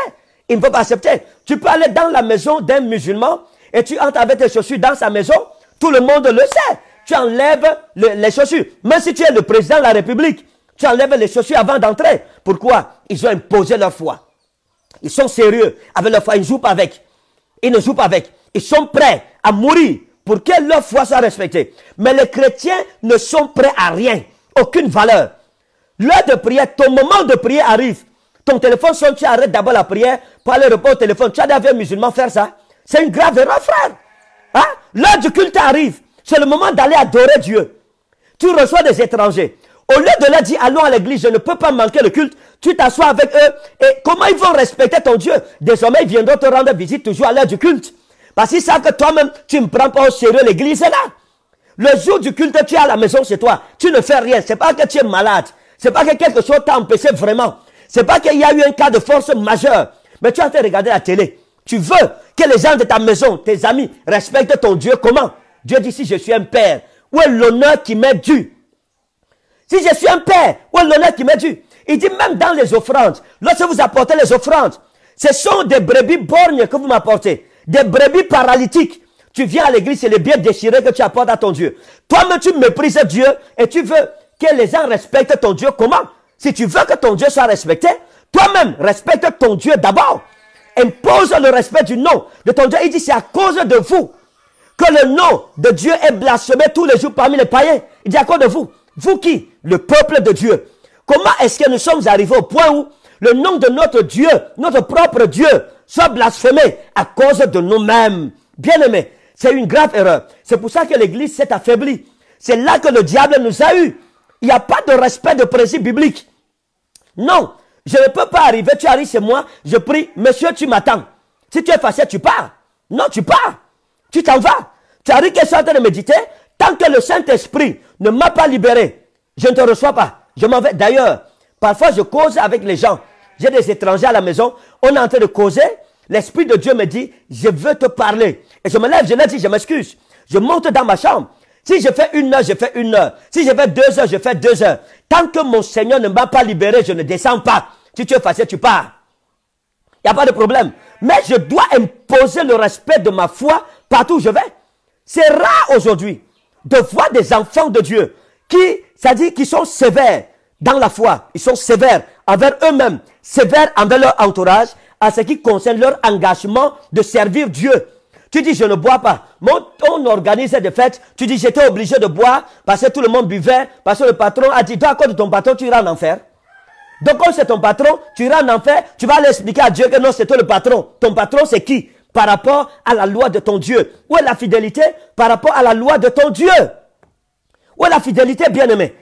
Il ne peuvent pas accepter. Tu peux aller dans la maison d'un musulman et tu entres avec tes chaussures dans sa maison. Tout le monde le sait. Tu enlèves les chaussures. Même si tu es le président de la République, tu enlèves les chaussures avant d'entrer. Pourquoi Ils ont imposé leur foi. Ils sont sérieux avec leur foi. Ils ne jouent pas avec. Ils ne jouent pas avec. Ils sont prêts à mourir pour que leur foi soit respectée. Mais les chrétiens ne sont prêts à rien. Aucune valeur. L'heure de prière, ton moment de prier arrive. Ton téléphone sonne, tu arrêtes d'abord la prière pour aller répondre au téléphone. Tu as déjà vu un musulman faire ça C'est une grave erreur, frère. Hein? L'heure du culte arrive. C'est le moment d'aller adorer Dieu. Tu reçois des étrangers. Au lieu de leur dire, allons à l'église, je ne peux pas manquer le culte, tu t'assois avec eux. Et comment ils vont respecter ton Dieu Désormais, ils viendront te rendre visite toujours à l'heure du culte. Parce qu'ils savent que toi-même, tu ne prends pas au sérieux l'église là. Le jour du culte, tu es à la maison chez toi. Tu ne fais rien. C'est pas que tu es malade. C'est pas que quelque chose t'a empêché vraiment. C'est pas qu'il y a eu un cas de force majeure, mais tu as fait regarder la télé. Tu veux que les gens de ta maison, tes amis, respectent ton Dieu. Comment Dieu dit, si je suis un père, où est l'honneur qui m'est dû Si je suis un père, où est l'honneur qui m'est dû Il dit, même dans les offrandes, lorsque vous apportez les offrandes, ce sont des brebis borgnes que vous m'apportez, des brebis paralytiques. Tu viens à l'église, c'est les biens déchirés que tu apportes à ton Dieu. Toi-même, tu méprises Dieu et tu veux que les gens respectent ton Dieu. Comment si tu veux que ton Dieu soit respecté, toi-même, respecte ton Dieu d'abord. Impose le respect du nom de ton Dieu. Il dit, c'est à cause de vous que le nom de Dieu est blasphémé tous les jours parmi les païens. Il dit, à cause de vous. Vous qui Le peuple de Dieu. Comment est-ce que nous sommes arrivés au point où le nom de notre Dieu, notre propre Dieu, soit blasphémé à cause de nous-mêmes Bien-aimés, c'est une grave erreur. C'est pour ça que l'Église s'est affaiblie. C'est là que le diable nous a eus. Il n'y a pas de respect de principe biblique. Non, je ne peux pas arriver, tu arrives chez moi, je prie, monsieur, tu m'attends. Si tu es fâché, tu pars. Non, tu pars. Tu t'en vas. Tu arrives que soit en train de méditer. Tant que le Saint-Esprit ne m'a pas libéré, je ne te reçois pas. Je m'en vais. D'ailleurs, parfois je cause avec les gens. J'ai des étrangers à la maison. On est en train de causer. L'Esprit de Dieu me dit, je veux te parler. Et je me lève, je me dis, je m'excuse. Je monte dans ma chambre. Si je fais une heure, je fais une heure. Si je fais deux heures, je fais deux heures. Tant que mon Seigneur ne m'a pas libéré, je ne descends pas. Si tu es facile, tu pars. Il n'y a pas de problème. Mais je dois imposer le respect de ma foi partout où je vais. C'est rare aujourd'hui de voir des enfants de Dieu qui, c'est-à-dire qui sont sévères dans la foi. Ils sont sévères envers eux-mêmes, sévères envers leur entourage, à ce qui concerne leur engagement de servir Dieu. Tu dis, je ne bois pas. on organisait des fêtes. Tu dis, j'étais obligé de boire parce que tout le monde buvait, parce que le patron a dit, toi, à cause de ton patron, tu iras en enfer. Donc, quand c'est ton patron, tu iras en enfer, tu vas aller expliquer à Dieu que non, c'est toi le patron. Ton patron, c'est qui Par rapport à la loi de ton Dieu. Où est la fidélité Par rapport à la loi de ton Dieu. Où est la fidélité, bien-aimé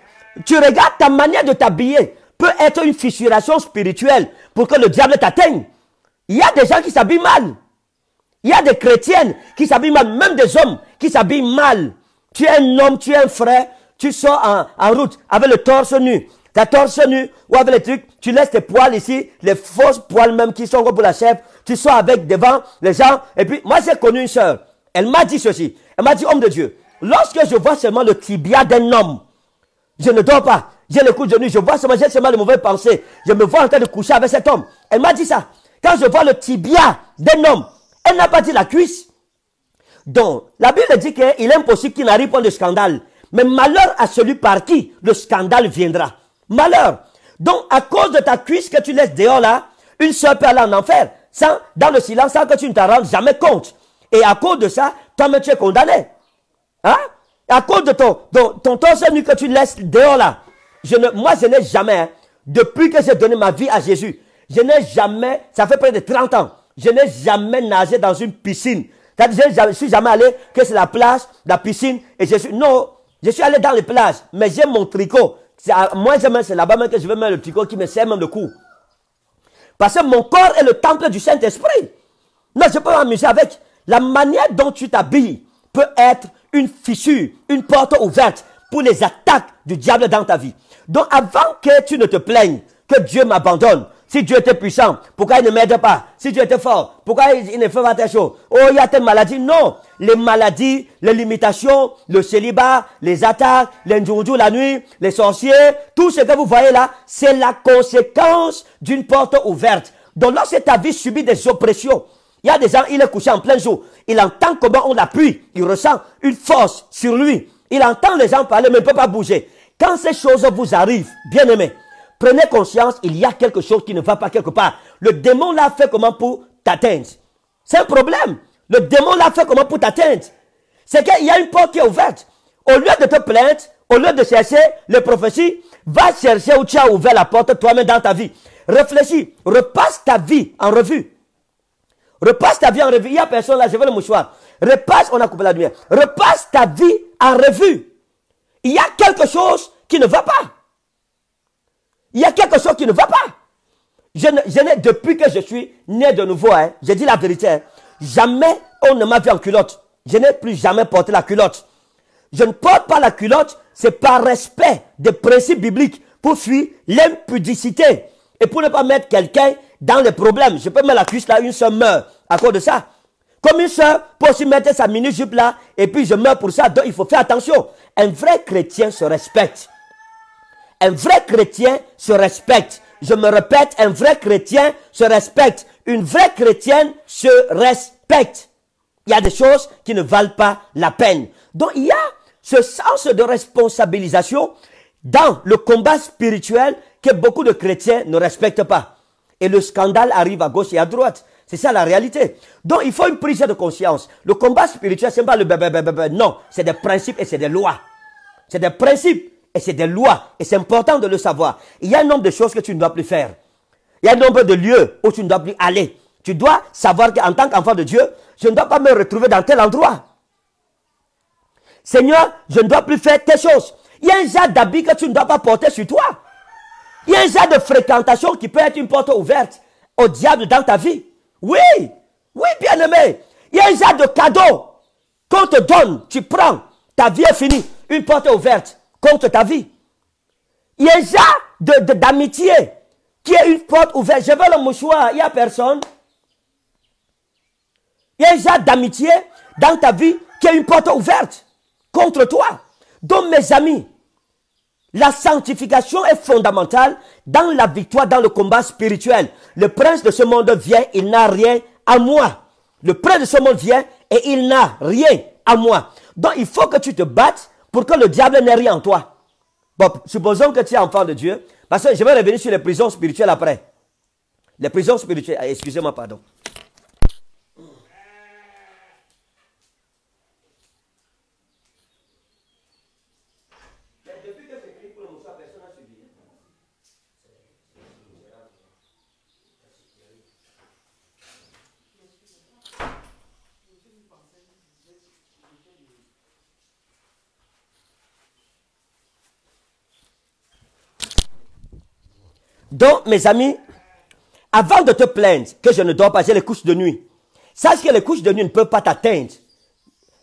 Tu regardes ta manière de t'habiller peut être une fissuration spirituelle pour que le diable t'atteigne. Il y a des gens qui s'habillent mal. Il y a des chrétiennes qui s'habillent mal, même des hommes qui s'habillent mal. Tu es un homme, tu es un frère, tu sors en, route avec le torse nu. Ta torse nu ou avec les trucs, tu laisses tes poils ici, les fausses poils même qui sont pour la chef. Tu sors avec devant les gens. Et puis, moi j'ai connu une soeur, Elle m'a dit ceci. Elle m'a dit, homme de Dieu, lorsque je vois seulement le tibia d'un homme, je ne dors pas. J'ai le coup de nuit, je vois seulement, j'ai seulement de mauvaises pensées. Je me vois en train de coucher avec cet homme. Elle m'a dit ça. Quand je vois le tibia d'un homme, elle n'a pas dit la cuisse. Donc, la Bible dit qu'il est impossible qu'il n'arrive pas de scandale. Mais malheur à celui par qui le scandale viendra. Malheur. Donc, à cause de ta cuisse que tu laisses dehors là, une soeur peut aller en enfer, sans, dans le silence, sans que tu ne t'en rendes jamais compte. Et à cause de ça, toi-même tu es condamné. Hein? À cause de ton, ton, ton, ton que tu laisses dehors là. Je ne, moi, je n'ai jamais, hein, depuis que j'ai donné ma vie à Jésus, je n'ai jamais, ça fait près de 30 ans, je n'ai jamais nagé dans une piscine. je ne suis jamais allé que c'est la plage, la piscine, et je suis, non, je suis allé dans les plages, mais j'ai mon tricot. moi, c'est là-bas que je vais mettre le tricot qui me sert même le cou. Parce que mon corps est le temple du Saint-Esprit. Non, je peux m'amuser avec. La manière dont tu t'habilles peut être une fissure, une porte ouverte pour les attaques du diable dans ta vie. Donc, avant que tu ne te plaignes que Dieu m'abandonne, si Dieu était puissant, pourquoi il ne m'aide pas Si Dieu était fort, pourquoi il ne fait pas tes choses? Oh, il y a telle maladies? Non. Les maladies, les limitations, le célibat, les attaques, les njoujou la nuit, les sorciers, tout ce que vous voyez là, c'est la conséquence d'une porte ouverte. Donc lorsque ta vie subit des oppressions, il y a des gens, il est couché en plein jour. Il entend comment on appuie, Il ressent une force sur lui. Il entend les gens parler, mais il ne peut pas bouger. Quand ces choses vous arrivent, bien aimé, Prenez conscience, il y a quelque chose qui ne va pas quelque part. Le démon l'a fait comment pour t'atteindre C'est un problème. Le démon l'a fait comment pour t'atteindre C'est qu'il y a une porte qui est ouverte. Au lieu de te plaindre, au lieu de chercher les prophéties, va chercher où tu as ouvert la porte toi-même dans ta vie. Réfléchis, repasse ta vie en revue. Repasse ta vie en revue. Il n'y a personne là, je veux le mouchoir. Repasse, on a coupé la lumière. Repasse ta vie en revue. Il y a quelque chose qui ne va pas. Il y a quelque chose qui ne va pas. Je, je depuis que je suis né de nouveau, hein, je dis la vérité, hein, jamais on ne m'a vu en culotte. Je n'ai plus jamais porté la culotte. Je ne porte pas la culotte, c'est par respect des principes bibliques pour fuir l'impudicité et pour ne pas mettre quelqu'un dans les problèmes. Je peux mettre la cuisse là, une soeur meurt à cause de ça. Comme une soeur peut aussi mettre sa mini-jupe là et puis je meurs pour ça, donc il faut faire attention. Un vrai chrétien se respecte. Un vrai chrétien se respecte. Je me répète, un vrai chrétien se respecte. Une vraie chrétienne se respecte. Il y a des choses qui ne valent pas la peine. Donc il y a ce sens de responsabilisation dans le combat spirituel que beaucoup de chrétiens ne respectent pas. Et le scandale arrive à gauche et à droite. C'est ça la réalité. Donc il faut une prise de conscience. Le combat spirituel, n'est pas le bébé, Non, c'est des principes et c'est des lois. C'est des principes. Et c'est des lois. Et c'est important de le savoir. Il y a un nombre de choses que tu ne dois plus faire. Il y a un nombre de lieux où tu ne dois plus aller. Tu dois savoir qu'en tant qu'enfant de Dieu, je ne dois pas me retrouver dans tel endroit. Seigneur, je ne dois plus faire tes choses. Il y a un genre d'habit que tu ne dois pas porter sur toi. Il y a un genre de fréquentation qui peut être une porte ouverte au diable dans ta vie. Oui, oui, bien-aimé. Il y a un genre de cadeau qu'on te donne, tu prends, ta vie est finie, une porte ouverte contre ta vie. Il y a déjà d'amitié qui est une porte ouverte. Je veux le mouchoir, il n'y a personne. Il y a déjà d'amitié dans ta vie qui est une porte ouverte contre toi. Donc mes amis, la sanctification est fondamentale dans la victoire, dans le combat spirituel. Le prince de ce monde vient, il n'a rien à moi. Le prince de ce monde vient et il n'a rien à moi. Donc il faut que tu te battes pour que le diable n'ait rien en toi. Bon, supposons que tu es enfant de Dieu, parce que je vais revenir sur les prisons spirituelles après. Les prisons spirituelles, ah, excusez-moi, pardon. Donc, mes amis, avant de te plaindre que je ne dors pas, j'ai les couches de nuit. Sache que les couches de nuit ne peuvent pas t'atteindre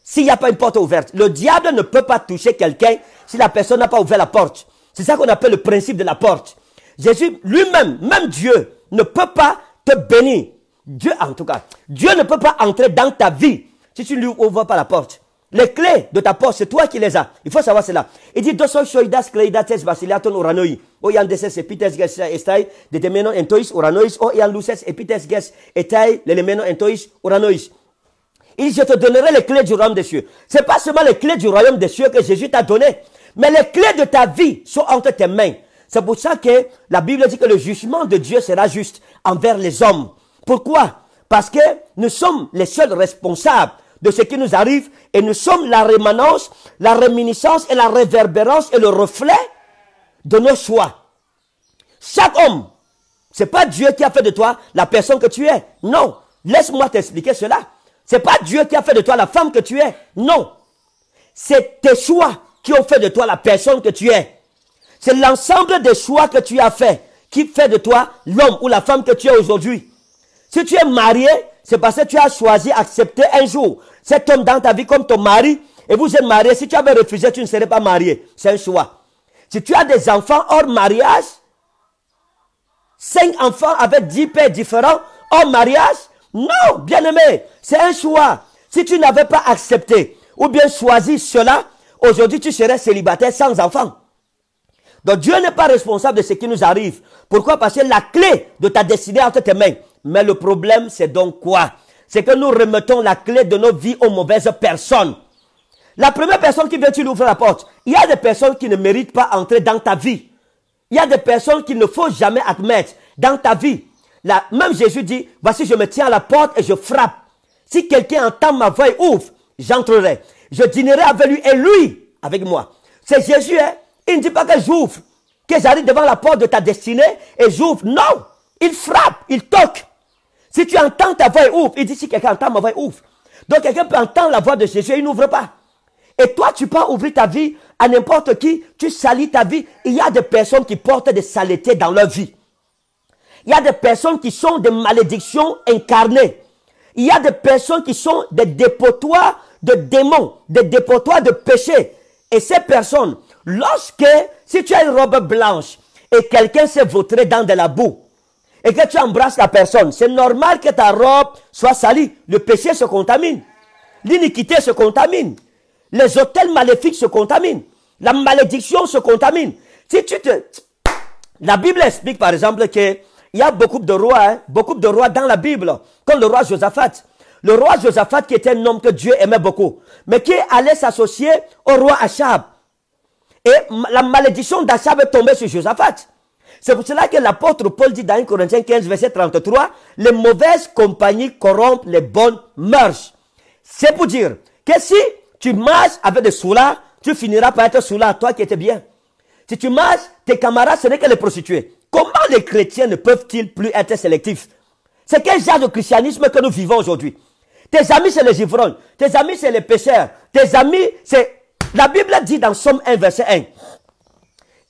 s'il n'y a pas une porte ouverte. Le diable ne peut pas toucher quelqu'un si la personne n'a pas ouvert la porte. C'est ça qu'on appelle le principe de la porte. Jésus lui-même, même Dieu, ne peut pas te bénir. Dieu, en tout cas, Dieu ne peut pas entrer dans ta vie si tu ne lui ouvres pas la porte. Les clés de ta porte, c'est toi qui les as. Il faut savoir cela. Il dit, epites etai, Il dit, je te donnerai les clés du royaume des cieux. C'est pas seulement les clés du royaume des cieux que Jésus t'a donné, mais les clés de ta vie sont entre tes mains. C'est pour ça que la Bible dit que le jugement de Dieu sera juste envers les hommes. Pourquoi? Parce que nous sommes les seuls responsables de ce qui nous arrive et nous sommes la rémanence, la réminiscence et la réverbérance et le reflet de nos choix. Chaque homme, c'est pas Dieu qui a fait de toi la personne que tu es. Non. Laisse-moi t'expliquer cela. C'est pas Dieu qui a fait de toi la femme que tu es. Non. C'est tes choix qui ont fait de toi la personne que tu es. C'est l'ensemble des choix que tu as fait qui fait de toi l'homme ou la femme que tu es aujourd'hui. Si tu es marié, c'est parce que tu as choisi, d'accepter un jour cet homme dans ta vie comme ton mari. Et vous êtes marié. Si tu avais refusé, tu ne serais pas marié. C'est un choix. Si tu as des enfants hors mariage, cinq enfants avec dix pères différents hors mariage, non, bien aimé, c'est un choix. Si tu n'avais pas accepté ou bien choisi cela, aujourd'hui tu serais célibataire sans enfant. Donc Dieu n'est pas responsable de ce qui nous arrive. Pourquoi Parce que la clé de ta destinée entre tes mains. Mais le problème, c'est donc quoi C'est que nous remettons la clé de nos vies aux mauvaises personnes. La première personne qui vient, tu lui la porte. Il y a des personnes qui ne méritent pas entrer dans ta vie. Il y a des personnes qu'il ne faut jamais admettre dans ta vie. même Jésus dit, voici, je me tiens à la porte et je frappe. Si quelqu'un entend ma voix et ouvre, j'entrerai. Je dînerai avec lui et lui avec moi. C'est Jésus, hein? Il ne dit pas que j'ouvre, que j'arrive devant la porte de ta destinée et j'ouvre. Non! Il frappe, il toque. Si tu entends ta voix, il ouvre. Il dit si quelqu'un entend ma voix, ouvre. Donc quelqu'un peut entendre la voix de Jésus, il n'ouvre pas. Et toi, tu peux ouvrir ta vie à n'importe qui, tu salis ta vie. Il y a des personnes qui portent des saletés dans leur vie. Il y a des personnes qui sont des malédictions incarnées. Il y a des personnes qui sont des dépotoirs de démons, des dépotoirs de péchés. Et ces personnes, lorsque, si tu as une robe blanche et quelqu'un s'est vautré dans de la boue, et que tu embrasses la personne, c'est normal que ta robe soit salie. Le péché se contamine. L'iniquité se contamine. Les hôtels maléfiques se contaminent. La malédiction se contamine. Si tu te... La Bible explique par exemple il y a beaucoup de rois, hein, beaucoup de rois dans la Bible, comme le roi Josaphat. Le roi Josaphat qui était un homme que Dieu aimait beaucoup, mais qui allait s'associer au roi Achab. Et la malédiction d'Achab est tombée sur Josaphat. C'est pour cela que l'apôtre Paul dit dans 1 Corinthiens 15, verset 33, les mauvaises compagnies corrompent les bonnes marches. C'est pour dire que si tu marches avec des soulards, tu finiras par être soulard, toi qui étais bien. Si tu marches, tes camarades, ce n'est que les prostituées. Comment les chrétiens ne peuvent-ils plus être sélectifs C'est quel genre de christianisme que nous vivons aujourd'hui Tes amis, c'est les ivrognes. Tes amis, c'est les pécheurs. Tes amis, c'est... La Bible dit dans Somme 1, verset 1,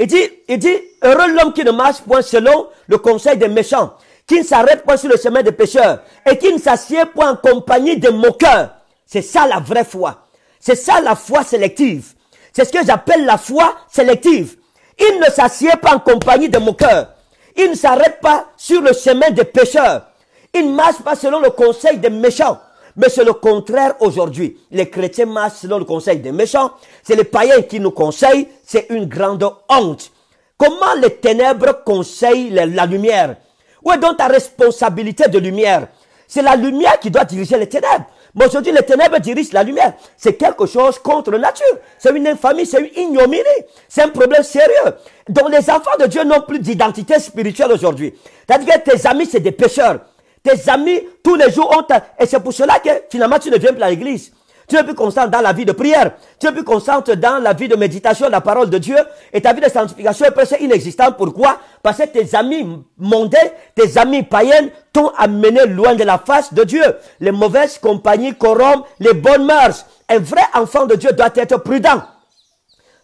il dit, il dit, heureux l'homme qui ne marche point selon le conseil des méchants, qui ne s'arrête point sur le chemin des pécheurs, et qui ne s'assied point en compagnie des moqueurs. C'est ça la vraie foi. C'est ça la foi sélective. C'est ce que j'appelle la foi sélective. Il ne s'assied pas en compagnie des moqueurs. Il ne s'arrête pas sur le chemin des pécheurs. Il ne marche pas selon le conseil des méchants. Mais c'est le contraire aujourd'hui. Les chrétiens marchent selon le conseil des méchants. C'est les païens qui nous conseillent. C'est une grande honte. Comment les ténèbres conseillent la lumière Où est donc ta responsabilité de lumière C'est la lumière qui doit diriger les ténèbres. Mais aujourd'hui, les ténèbres dirigent la lumière. C'est quelque chose contre nature. C'est une infamie, c'est une ignominie. C'est un problème sérieux. Donc les enfants de Dieu n'ont plus d'identité spirituelle aujourd'hui. C'est-à-dire que tes amis, c'est des pécheurs. Tes amis, tous les jours, ont... Et c'est pour cela que finalement, tu ne viens plus à l'église. Tu es plus constant dans la vie de prière. Tu es plus concentré dans la vie de méditation la parole de Dieu. Et ta vie de sanctification est presque inexistante. Pourquoi Parce que tes amis mondains, tes amis païens, t'ont amené loin de la face de Dieu. Les mauvaises compagnies corrompent les bonnes mœurs. Un vrai enfant de Dieu doit être prudent.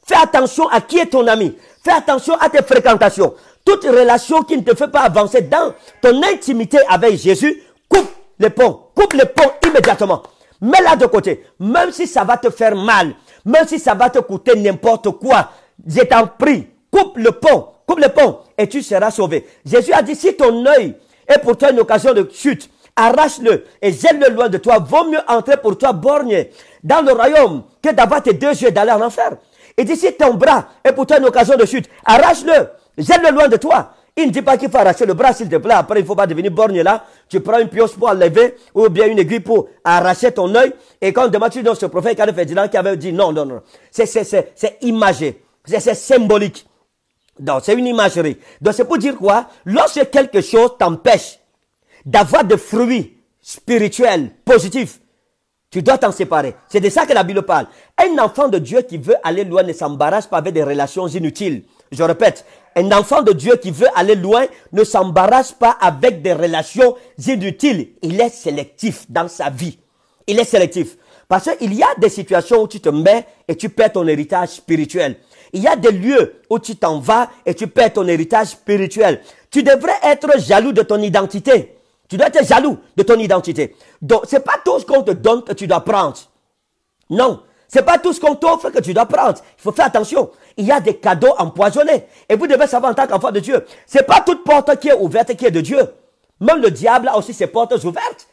Fais attention à qui est ton ami. Fais attention à tes fréquentations. Toute relation qui ne te fait pas avancer dans ton intimité avec Jésus, coupe le pont, Coupe le pont immédiatement. Mets-la de côté. Même si ça va te faire mal, même si ça va te coûter n'importe quoi, je t'en prie, coupe le pont. Coupe le pont et tu seras sauvé. Jésus a dit, si ton œil est pour toi une occasion de chute, arrache-le et jette-le loin de toi. Vaut mieux entrer pour toi borgne dans le royaume que d'avoir tes deux yeux d'aller en enfer. Il dit, si ton bras est pour toi une occasion de chute, arrache-le J'aime le loin de toi. Il ne dit pas qu'il faut arracher le bras, s'il te plaît. Après, il ne faut pas devenir borgne là. Tu prends une pioche pour enlever ou bien une aiguille pour arracher ton œil. Et quand demain, tu donnes ce prophète qui avait dit non, non, non. C'est, imagé. C'est, c'est symbolique. Donc, c'est une imagerie. Donc, c'est pour dire quoi? Lorsque quelque chose t'empêche d'avoir des fruits spirituels, positifs, tu dois t'en séparer. C'est de ça que la Bible parle. Un enfant de Dieu qui veut aller loin ne s'embarrasse pas avec des relations inutiles. Je répète, un enfant de Dieu qui veut aller loin ne s'embarrasse pas avec des relations inutiles. Il est sélectif dans sa vie. Il est sélectif. Parce qu'il y a des situations où tu te mets et tu perds ton héritage spirituel. Il y a des lieux où tu t'en vas et tu perds ton héritage spirituel. Tu devrais être jaloux de ton identité. Tu dois être jaloux de ton identité. Donc, c'est pas tout ce qu'on te donne que tu dois prendre. Non. C'est pas tout ce qu'on t'offre que tu dois prendre. Il faut faire attention. Il y a des cadeaux empoisonnés. Et vous devez savoir en tant qu'enfant de Dieu, c'est pas toute porte qui est ouverte qui est de Dieu. Même le diable a aussi ses portes ouvertes.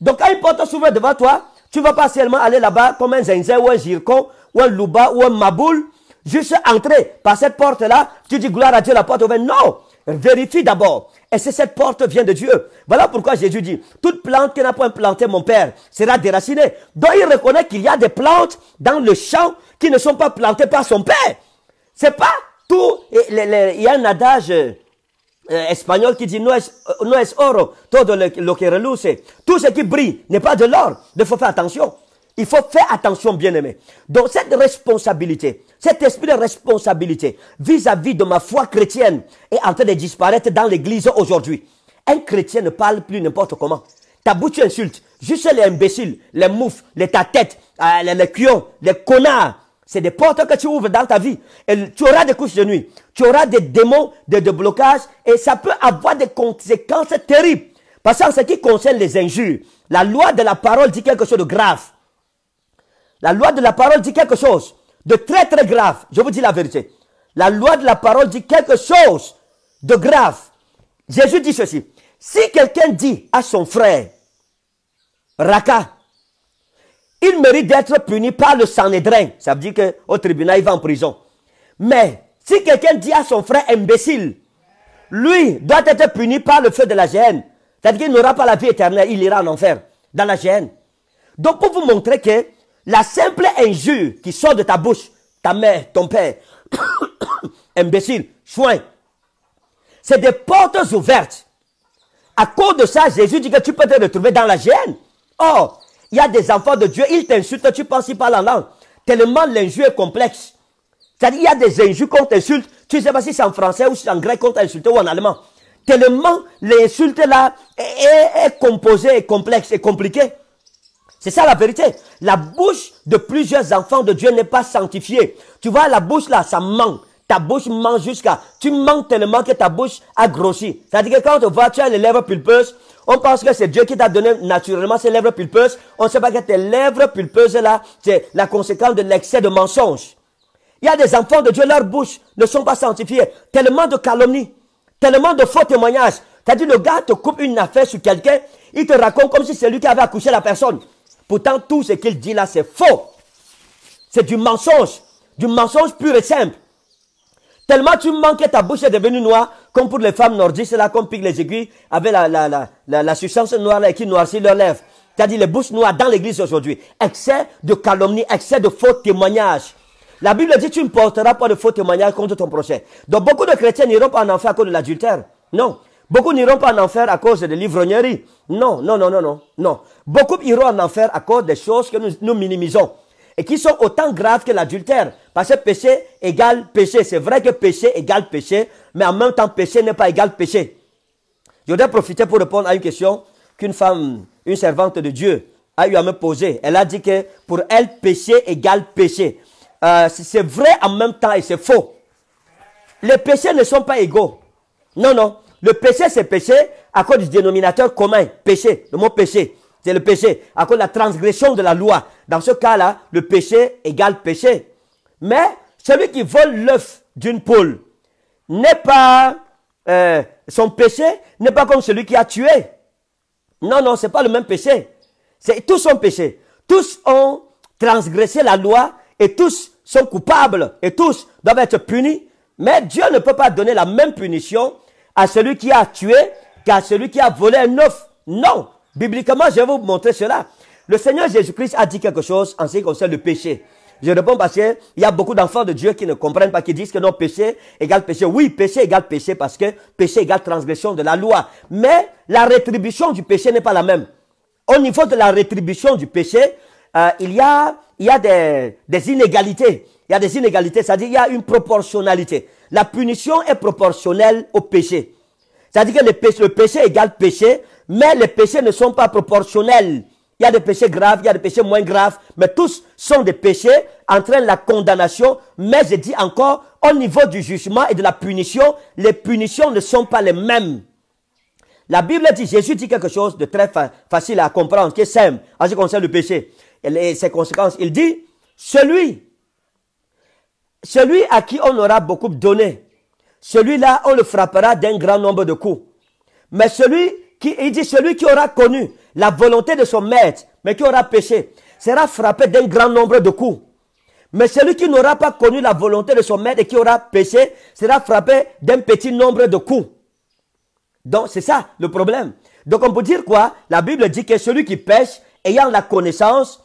Donc quand une porte s'ouvre devant toi, tu ne vas pas seulement aller là-bas comme un zinzin ou un zircon ou un louba ou un maboul. Juste entrer par cette porte-là. Tu dis gloire à Dieu, la porte ouverte. Non! Vérifie d'abord. Et c'est cette porte vient de Dieu, voilà pourquoi Jésus dit, toute plante qui n'a pas planté mon Père sera déracinée. Donc il reconnaît qu'il y a des plantes dans le champ qui ne sont pas plantées par son Père. C'est pas tout. Il y a un adage euh, espagnol qui dit, no es, euh, oro, todo lo que reluce. Tout ce qui brille n'est pas de l'or. Il faut faire attention. Il faut faire attention, bien-aimé. Donc cette responsabilité, cet esprit de responsabilité vis-à-vis de ma foi chrétienne est en train de disparaître dans l'église aujourd'hui. Un chrétien ne parle plus n'importe comment. Ta bouche tu insultes. Juste les imbéciles, les moufs, les tatettes, euh, les, les les connards. C'est des portes que tu ouvres dans ta vie. Et tu auras des couches de nuit. Tu auras des démons, des déblocages. Et ça peut avoir des conséquences terribles. Parce qu'en ce qui concerne les injures, la loi de la parole dit quelque chose de grave. La loi de la parole dit quelque chose de très très grave. Je vous dis la vérité. La loi de la parole dit quelque chose de grave. Jésus dit ceci. Si quelqu'un dit à son frère, Raka, il mérite d'être puni par le Sanhédrin. Ça veut dire qu'au tribunal, il va en prison. Mais si quelqu'un dit à son frère imbécile, lui doit être puni par le feu de la gêne. C'est-à-dire qu'il n'aura pas la vie éternelle, il ira en enfer, dans la gêne. Donc pour vous montrer que la simple injure qui sort de ta bouche, ta mère, ton père, <coughs> imbécile, soin. c'est des portes ouvertes. À cause de ça, Jésus dit que tu peux te retrouver dans la gêne. Or, il y a des enfants de Dieu, ils t'insultent, tu penses, qu'ils parlent en langue. Tellement l'injure est complexe. C'est-à-dire, il y a des injures qu'on t'insulte, tu ne sais pas si c'est en français ou si en grec qu'on t'a ou en allemand. Tellement l'insulte là est, composée, complexe, et compliquée. C'est ça la vérité. La bouche de plusieurs enfants de Dieu n'est pas sanctifiée. Tu vois, la bouche là, ça manque. Ta bouche mange jusqu'à... Tu manques tellement que ta bouche a grossi. C'est-à-dire que quand on voit, tu as les lèvres pulpeuses, on pense que c'est Dieu qui t'a donné naturellement ces lèvres pulpeuses. On ne sait pas que tes lèvres pulpeuses là, c'est la conséquence de l'excès de mensonges. Il y a des enfants de Dieu, leurs bouches ne sont pas sanctifiées. Tellement de calomnies, tellement de faux témoignages. C'est-à-dire le gars te coupe une affaire sur quelqu'un, il te raconte comme si c'est lui qui avait accouché la personne. Pourtant, tout ce qu'il dit là, c'est faux. C'est du mensonge. Du mensonge pur et simple. Tellement tu manques ta bouche est devenue noire, comme pour les femmes nordistes, là, comme pique les aiguilles avec la, substance noire qui noircit leurs lèvres. C'est-à-dire les bouches noires dans l'église aujourd'hui. Excès de calomnie, excès de faux témoignages. La Bible dit tu ne porteras pas de faux témoignages contre ton prochain. Donc beaucoup de chrétiens n'iront pas en enfer à cause de l'adultère. Non. Beaucoup n'iront pas en enfer à cause de l'ivrognerie. Non, non, non, non, non, non. Beaucoup iront en enfer à cause des choses que nous, minimisons et qui sont autant graves que l'adultère. Parce que péché égale péché. C'est vrai que péché égale péché, mais en même temps, péché n'est pas égal péché. Je voudrais profiter pour répondre à une question qu'une femme, une servante de Dieu, a eu à me poser. Elle a dit que pour elle, péché égale péché. Euh, c'est vrai en même temps et c'est faux. Les péchés ne sont pas égaux. Non, non. Le péché, c'est péché à cause du dénominateur commun, péché, le mot péché. C'est le péché, à cause de la transgression de la loi. Dans ce cas-là, le péché égale péché. Mais celui qui vole l'œuf d'une poule n'est pas... Euh, son péché n'est pas comme celui qui a tué. Non, non, c'est pas le même péché. C'est tous son péché. Tous ont transgressé la loi et tous sont coupables et tous doivent être punis. Mais Dieu ne peut pas donner la même punition à celui qui a tué qu'à celui qui a volé un œuf. Non, bibliquement, je vais vous montrer cela. Le Seigneur Jésus-Christ a dit quelque chose en ce qui concerne le péché. Je réponds parce qu'il y a beaucoup d'enfants de Dieu qui ne comprennent pas, qui disent que non, péché égale péché. Oui, péché égale péché parce que péché égale transgression de la loi. Mais la rétribution du péché n'est pas la même. Au niveau de la rétribution du péché, euh, il y a, il y a des, des inégalités. Il y a des inégalités, c'est-à-dire il y a une proportionnalité la punition est proportionnelle au péché. C'est-à-dire que le péché, le péché égale péché, mais les péchés ne sont pas proportionnels. Il y a des péchés graves, il y a des péchés moins graves, mais tous sont des péchés, entraînent la condamnation. Mais je dis encore, au niveau du jugement et de la punition, les punitions ne sont pas les mêmes. La Bible dit, Jésus dit quelque chose de très facile à comprendre, qui est simple, en ce qui concerne le péché et ses conséquences. Il dit, celui celui à qui on aura beaucoup donné, celui-là, on le frappera d'un grand nombre de coups. Mais celui qui, dit, celui qui aura connu la volonté de son maître, mais qui aura péché, sera frappé d'un grand nombre de coups. Mais celui qui n'aura pas connu la volonté de son maître et qui aura péché, sera frappé d'un petit nombre de coups. Donc, c'est ça le problème. Donc, on peut dire quoi La Bible dit que celui qui pêche, ayant la connaissance,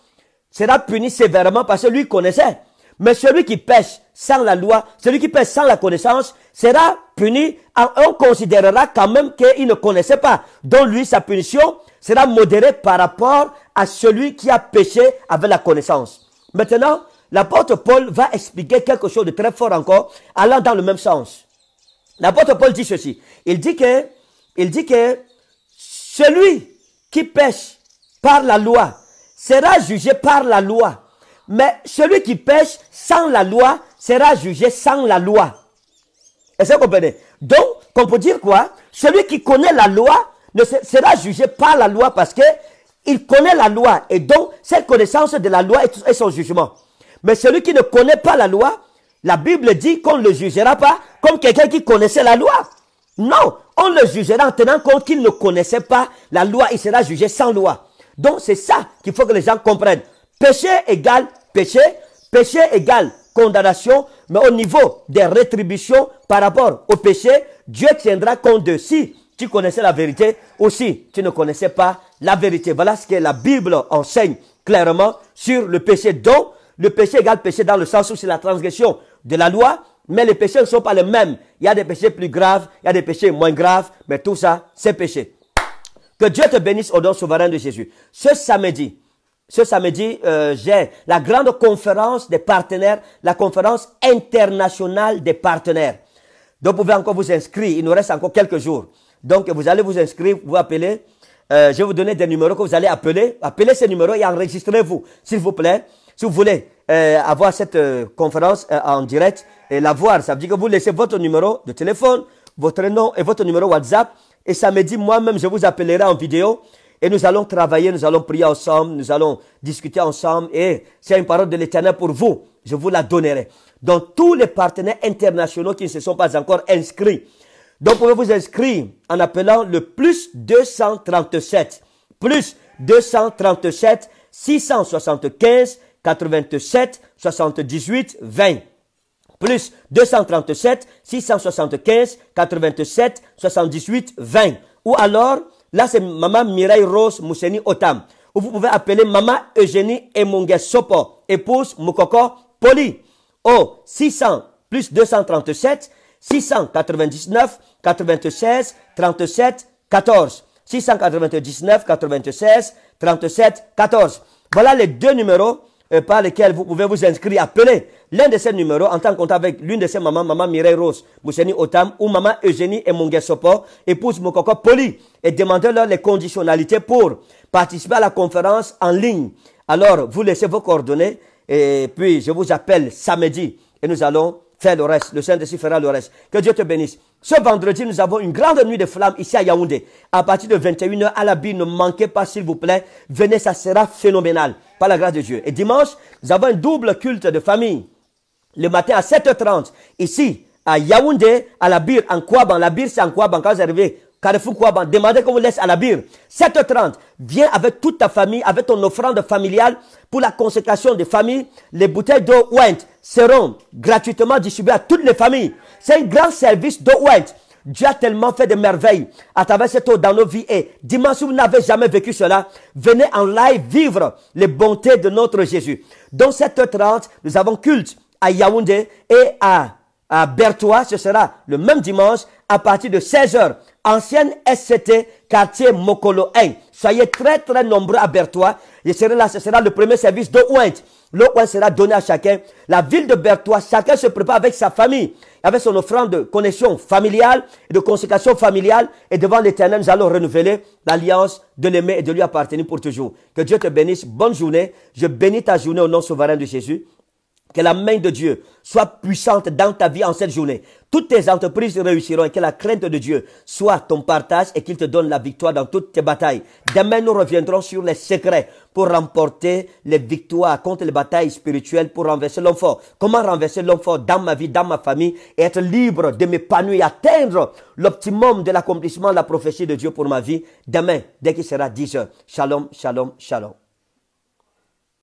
sera puni sévèrement parce que lui connaissait. Mais celui qui pêche sans la loi, celui qui pêche sans la connaissance, sera puni. On considérera quand même qu'il ne connaissait pas. Donc lui, sa punition sera modérée par rapport à celui qui a péché avec la connaissance. Maintenant, l'apôtre Paul va expliquer quelque chose de très fort encore, allant dans le même sens. L'apôtre Paul dit ceci. Il dit que, il dit que celui qui pêche par la loi sera jugé par la loi. Mais celui qui pêche sans la loi sera jugé sans la loi. Est-ce que vous comprenez Donc, on peut dire quoi Celui qui connaît la loi ne sera jugé par la loi parce que il connaît la loi et donc cette connaissance de la loi est son jugement. Mais celui qui ne connaît pas la loi, la Bible dit qu'on ne le jugera pas comme quelqu'un qui connaissait la loi. Non, on le jugera en tenant compte qu'il ne connaissait pas la loi, il sera jugé sans loi. Donc c'est ça qu'il faut que les gens comprennent. Péché égale péché, péché égale condamnation, mais au niveau des rétributions par rapport au péché, Dieu tiendra compte de si tu connaissais la vérité ou si tu ne connaissais pas la vérité. Voilà ce que la Bible enseigne clairement sur le péché. Donc, le péché égale péché dans le sens où c'est la transgression de la loi, mais les péchés ne sont pas les mêmes. Il y a des péchés plus graves, il y a des péchés moins graves, mais tout ça, c'est péché. Que Dieu te bénisse au nom souverain de Jésus. Ce samedi, ce samedi, euh, j'ai la grande conférence des partenaires, la conférence internationale des partenaires. Donc, vous pouvez encore vous inscrire. Il nous reste encore quelques jours. Donc, vous allez vous inscrire, vous appelez. Euh, je vais vous donner des numéros que vous allez appeler. Appelez ces numéros et enregistrez-vous, s'il vous plaît. Si vous voulez euh, avoir cette euh, conférence en direct et la voir, ça veut dire que vous laissez votre numéro de téléphone, votre nom et votre numéro WhatsApp. Et samedi, moi-même, je vous appellerai en vidéo et nous allons travailler, nous allons prier ensemble, nous allons discuter ensemble. Et c'est une parole de l'éternel pour vous. Je vous la donnerai. Dans tous les partenaires internationaux qui ne se sont pas encore inscrits. Donc pouvez vous inscrire en appelant le plus 237. Plus 237 675 87 78 20 plus 237 675 87 78 20 ou alors Là, c'est Maman Mireille Rose Mousseni Otam. Ou vous pouvez appeler Maman Eugénie Emongue Sopo, épouse Mukoko Poli. Au 600 plus 237 699 96 37 14. 699 96 37 14. Voilà les deux numéros euh, par lesquels vous pouvez vous inscrire, Appelez l'un de ces numéros en tant contact avec l'une de ces mamans, maman Mireille Rose, Mousseni Otam ou maman Eugénie et épouse Mokoko Poli, et demandez-leur les conditionnalités pour participer à la conférence en ligne. Alors, vous laissez vos coordonnées et puis je vous appelle samedi et nous allons faire le reste. Le Saint-Esprit fera le reste. Que Dieu te bénisse. Ce vendredi, nous avons une grande nuit de flammes ici à Yaoundé. À partir de 21h à la bille, ne manquez pas, s'il vous plaît. Venez, ça sera phénoménal par la grâce de Dieu. Et dimanche, nous avons un double culte de famille. Le matin à 7h30, ici, à Yaoundé, à la Bire, en Kouaban. La Bire, c'est en Kouaban. Quand vous arrivez, Carrefour Kouaban, demandez qu'on vous laisse à la Bire. 7h30, viens avec toute ta famille, avec ton offrande familiale pour la consécration des familles. Les bouteilles d'eau Went seront gratuitement distribuées à toutes les familles. C'est un grand service d'eau Went. Dieu a tellement fait de merveilles à travers cette eau dans nos vies. Et dimanche, si vous n'avez jamais vécu cela, venez en live vivre les bontés de notre Jésus. Dans 7h30, nous avons culte à Yaoundé et à, à Bertois. Ce sera le même dimanche à partir de 16h. Ancienne SCT, quartier Mokolo 1. Soyez très très nombreux à Bertois. et là, ce sera le premier service de OUENT. L'eau sera donnée à chacun. La ville de Berthois, chacun se prépare avec sa famille, avec son offrande de connexion familiale de consécration familiale. Et devant l'Éternel, nous allons renouveler l'alliance de l'aimer et de lui appartenir pour toujours. Que Dieu te bénisse. Bonne journée. Je bénis ta journée au nom souverain de Jésus. Que la main de Dieu soit puissante dans ta vie en cette journée. Toutes tes entreprises réussiront et que la crainte de Dieu soit ton partage et qu'il te donne la victoire dans toutes tes batailles. Demain, nous reviendrons sur les secrets pour remporter les victoires contre les batailles spirituelles, pour renverser l'homme fort. Comment renverser l'homme fort dans ma vie, dans ma famille et être libre de m'épanouir, atteindre l'optimum de l'accomplissement de la prophétie de Dieu pour ma vie. Demain, dès qu'il sera 10 heures. Shalom, shalom, shalom.